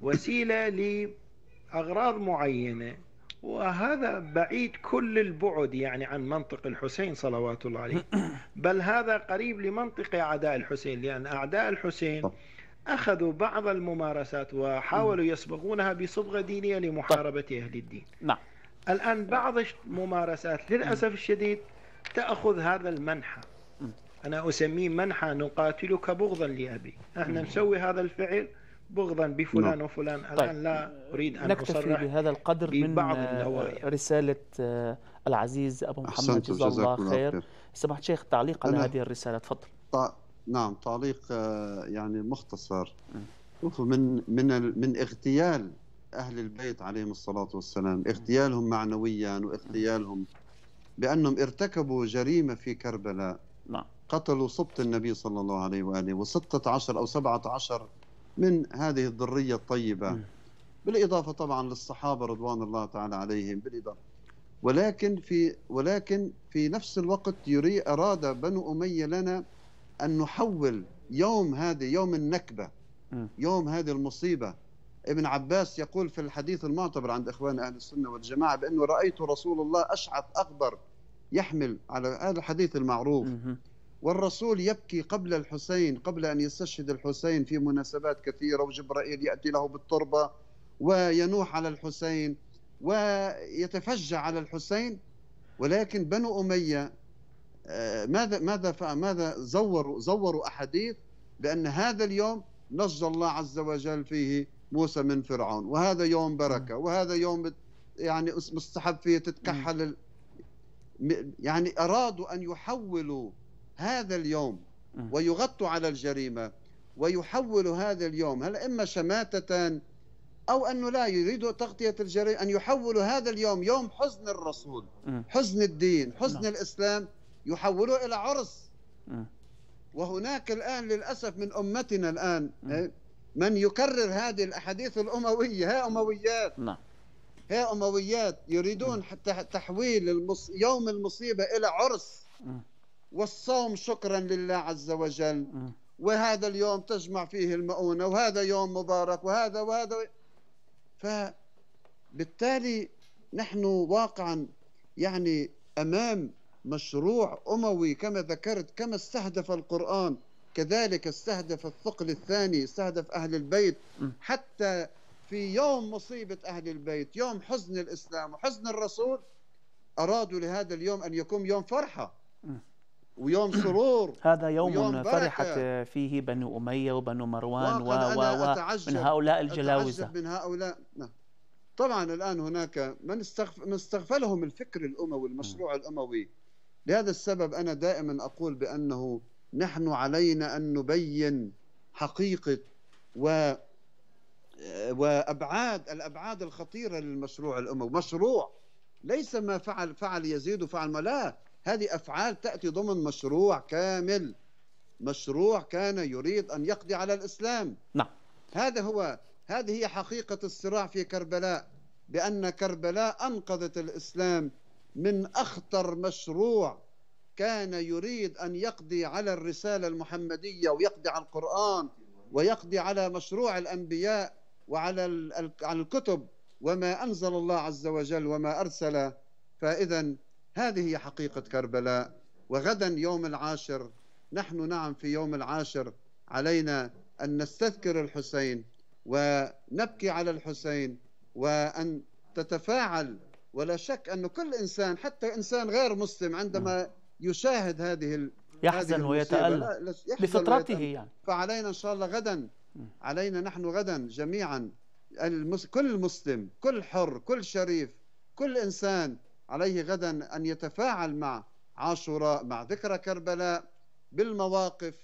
وسيلة لأغراض معينة وهذا بعيد كل البعد يعني عن منطق الحسين صلوات الله عليه بل هذا قريب لمنطق أعداء الحسين لأن أعداء الحسين أخذوا بعض الممارسات وحاولوا يصبغونها بصبغة دينية لمحاربة أهل الدين نعم الآن بعض الممارسات للأسف الشديد تأخذ هذا المنحى أنا أسميه منحى نقاتلك بغضا لأبي احنا نسوي هذا الفعل بغضا بفلان نعم. وفلان الآن طيب. لا أريد أن نكتفي بهذا القدر من رسالة آه، العزيز أبو محمد جزاه الله خير, خير. سمحت شيخ تعليق على هذه الرسالة تفضل ط... نعم تعليق آه، يعني مختصر شوفوا من من من اغتيال أهل البيت عليهم الصلاة والسلام اغتيالهم معنويا واغتيالهم بأنهم ارتكبوا جريمة في كربلاء نعم قتلوا سبط النبي صلى الله عليه وآله و16 أو 17 من هذه الذرية الطيبة نعم. بالإضافة طبعا للصحابة رضوان الله تعالى عليهم بالإضافة ولكن في ولكن في نفس الوقت يري أراد بنو أمية لنا أن نحول يوم هذه يوم النكبة نعم. يوم هذه المصيبة ابن عباس يقول في الحديث المعتبر عند إخوان أهل السنة والجماعة بأنه رأيت رسول الله أشعث أخضر يحمل على هذا الحديث المعروف والرسول يبكي قبل الحسين قبل أن يستشهد الحسين في مناسبات كثيرة وجبرائيل يأتي له بالتربة وينوح على الحسين ويتفجع على الحسين ولكن بنو أمية آه، ماذا ماذا ماذا زوروا زوروا أحاديث بأن هذا اليوم نجى الله عز وجل فيه موسى من فرعون وهذا يوم بركة وهذا يوم يعني مستحب فيه تتكحل يعني أرادوا أن يحولوا هذا اليوم ويغطوا على الجريمة ويحول هذا اليوم هل إما شماتة أو أنه لا يريد تغطية الجريمة أن يحولوا هذا اليوم يوم حزن الرسول حزن الدين حزن نعم. الإسلام يحولوه إلى عرس وهناك الآن للأسف من أمتنا الآن إيه، من يكرر هذه الأحاديث الأموية ها أمويات نعم هي أمويات يريدون تحويل المص... يوم المصيبة إلى عرس والصوم شكرا لله عز وجل آه. وهذا اليوم تجمع فيه المؤونة وهذا يوم مبارك وهذا وهذا فبالتالي نحن واقعا يعني أمام مشروع أموي كما ذكرت كما استهدف القرآن كذلك استهدف الثقل الثاني استهدف أهل البيت آه. حتى في يوم مصيبة أهل البيت يوم حزن الإسلام وحزن الرسول أرادوا لهذا اليوم أن يكون يوم فرحة آه. ويوم سرور هذا يوم, فرحت فيه بنو أمية وبنو مروان و و من هؤلاء الجلاوزة من هؤلاء نعم طبعا الآن هناك من, استغف... من استغفلهم الفكر الأموي المشروع نعم. الأموي لهذا السبب أنا دائما أقول بأنه نحن علينا أن نبين حقيقة و وأبعاد الأبعاد الخطيرة للمشروع الأموي مشروع ليس ما فعل فعل يزيد وفعل ما لا هذه أفعال تأتي ضمن مشروع كامل مشروع كان يريد أن يقضي على الإسلام نعم هذا هو هذه هي حقيقة الصراع في كربلاء بأن كربلاء أنقذت الإسلام من أخطر مشروع كان يريد أن يقضي على الرسالة المحمدية ويقضي على القرآن ويقضي على مشروع الأنبياء وعلى الكتب وما أنزل الله عز وجل وما أرسل فإذا هذه هي حقيقة كربلاء وغدا يوم العاشر نحن نعم في يوم العاشر علينا أن نستذكر الحسين ونبكي على الحسين وأن تتفاعل ولا شك أن كل إنسان حتى إنسان غير مسلم عندما نعم. يشاهد هذه يحزن ويتألم بفطرته يعني فعلينا إن شاء الله غدا علينا نحن غدا جميعا المس... كل مسلم كل حر كل شريف كل إنسان عليه غدا أن يتفاعل مع عاشوراء مع ذكرى كربلاء بالمواقف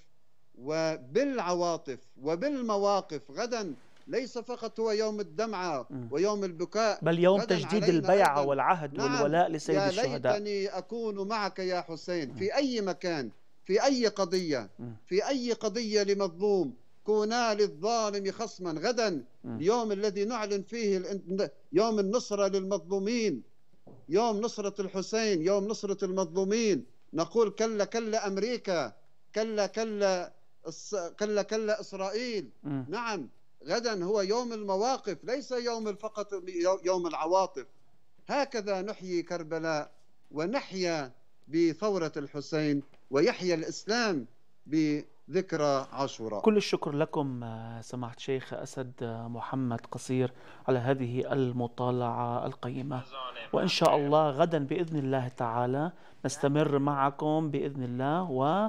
وبالعواطف وبالمواقف غدا ليس فقط هو يوم الدمعة ويوم البكاء بل يوم تجديد البيعة والعهد نعم والولاء لسيد يا الشهداء يا ليتني أكون معك يا حسين في أي مكان في أي قضية في أي قضية لمظلوم كونا للظالم خصما غدا اليوم الذي نعلن فيه يوم النصرة للمظلومين يوم نصرة الحسين يوم نصرة المظلومين نقول كلا كلا أمريكا كلا كلا كلا كلا إسرائيل م. نعم غدا هو يوم المواقف ليس يوم فقط يوم العواطف هكذا نحيي كربلاء ونحيا بثورة الحسين ويحيا الإسلام ب ذكرى عاشوراء كل الشكر لكم آه، سماحة شيخ أسد آه، محمد قصير على هذه المطالعة القيمة وإن شاء الله غدا بإذن الله تعالى نستمر معكم بإذن الله و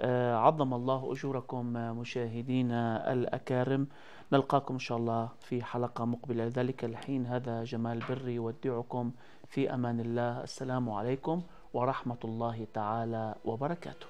آه، عظم الله أجوركم مشاهدينا الأكارم نلقاكم إن شاء الله في حلقة مقبلة ذلك الحين هذا جمال بري يودعكم في أمان الله السلام عليكم ورحمة الله تعالى وبركاته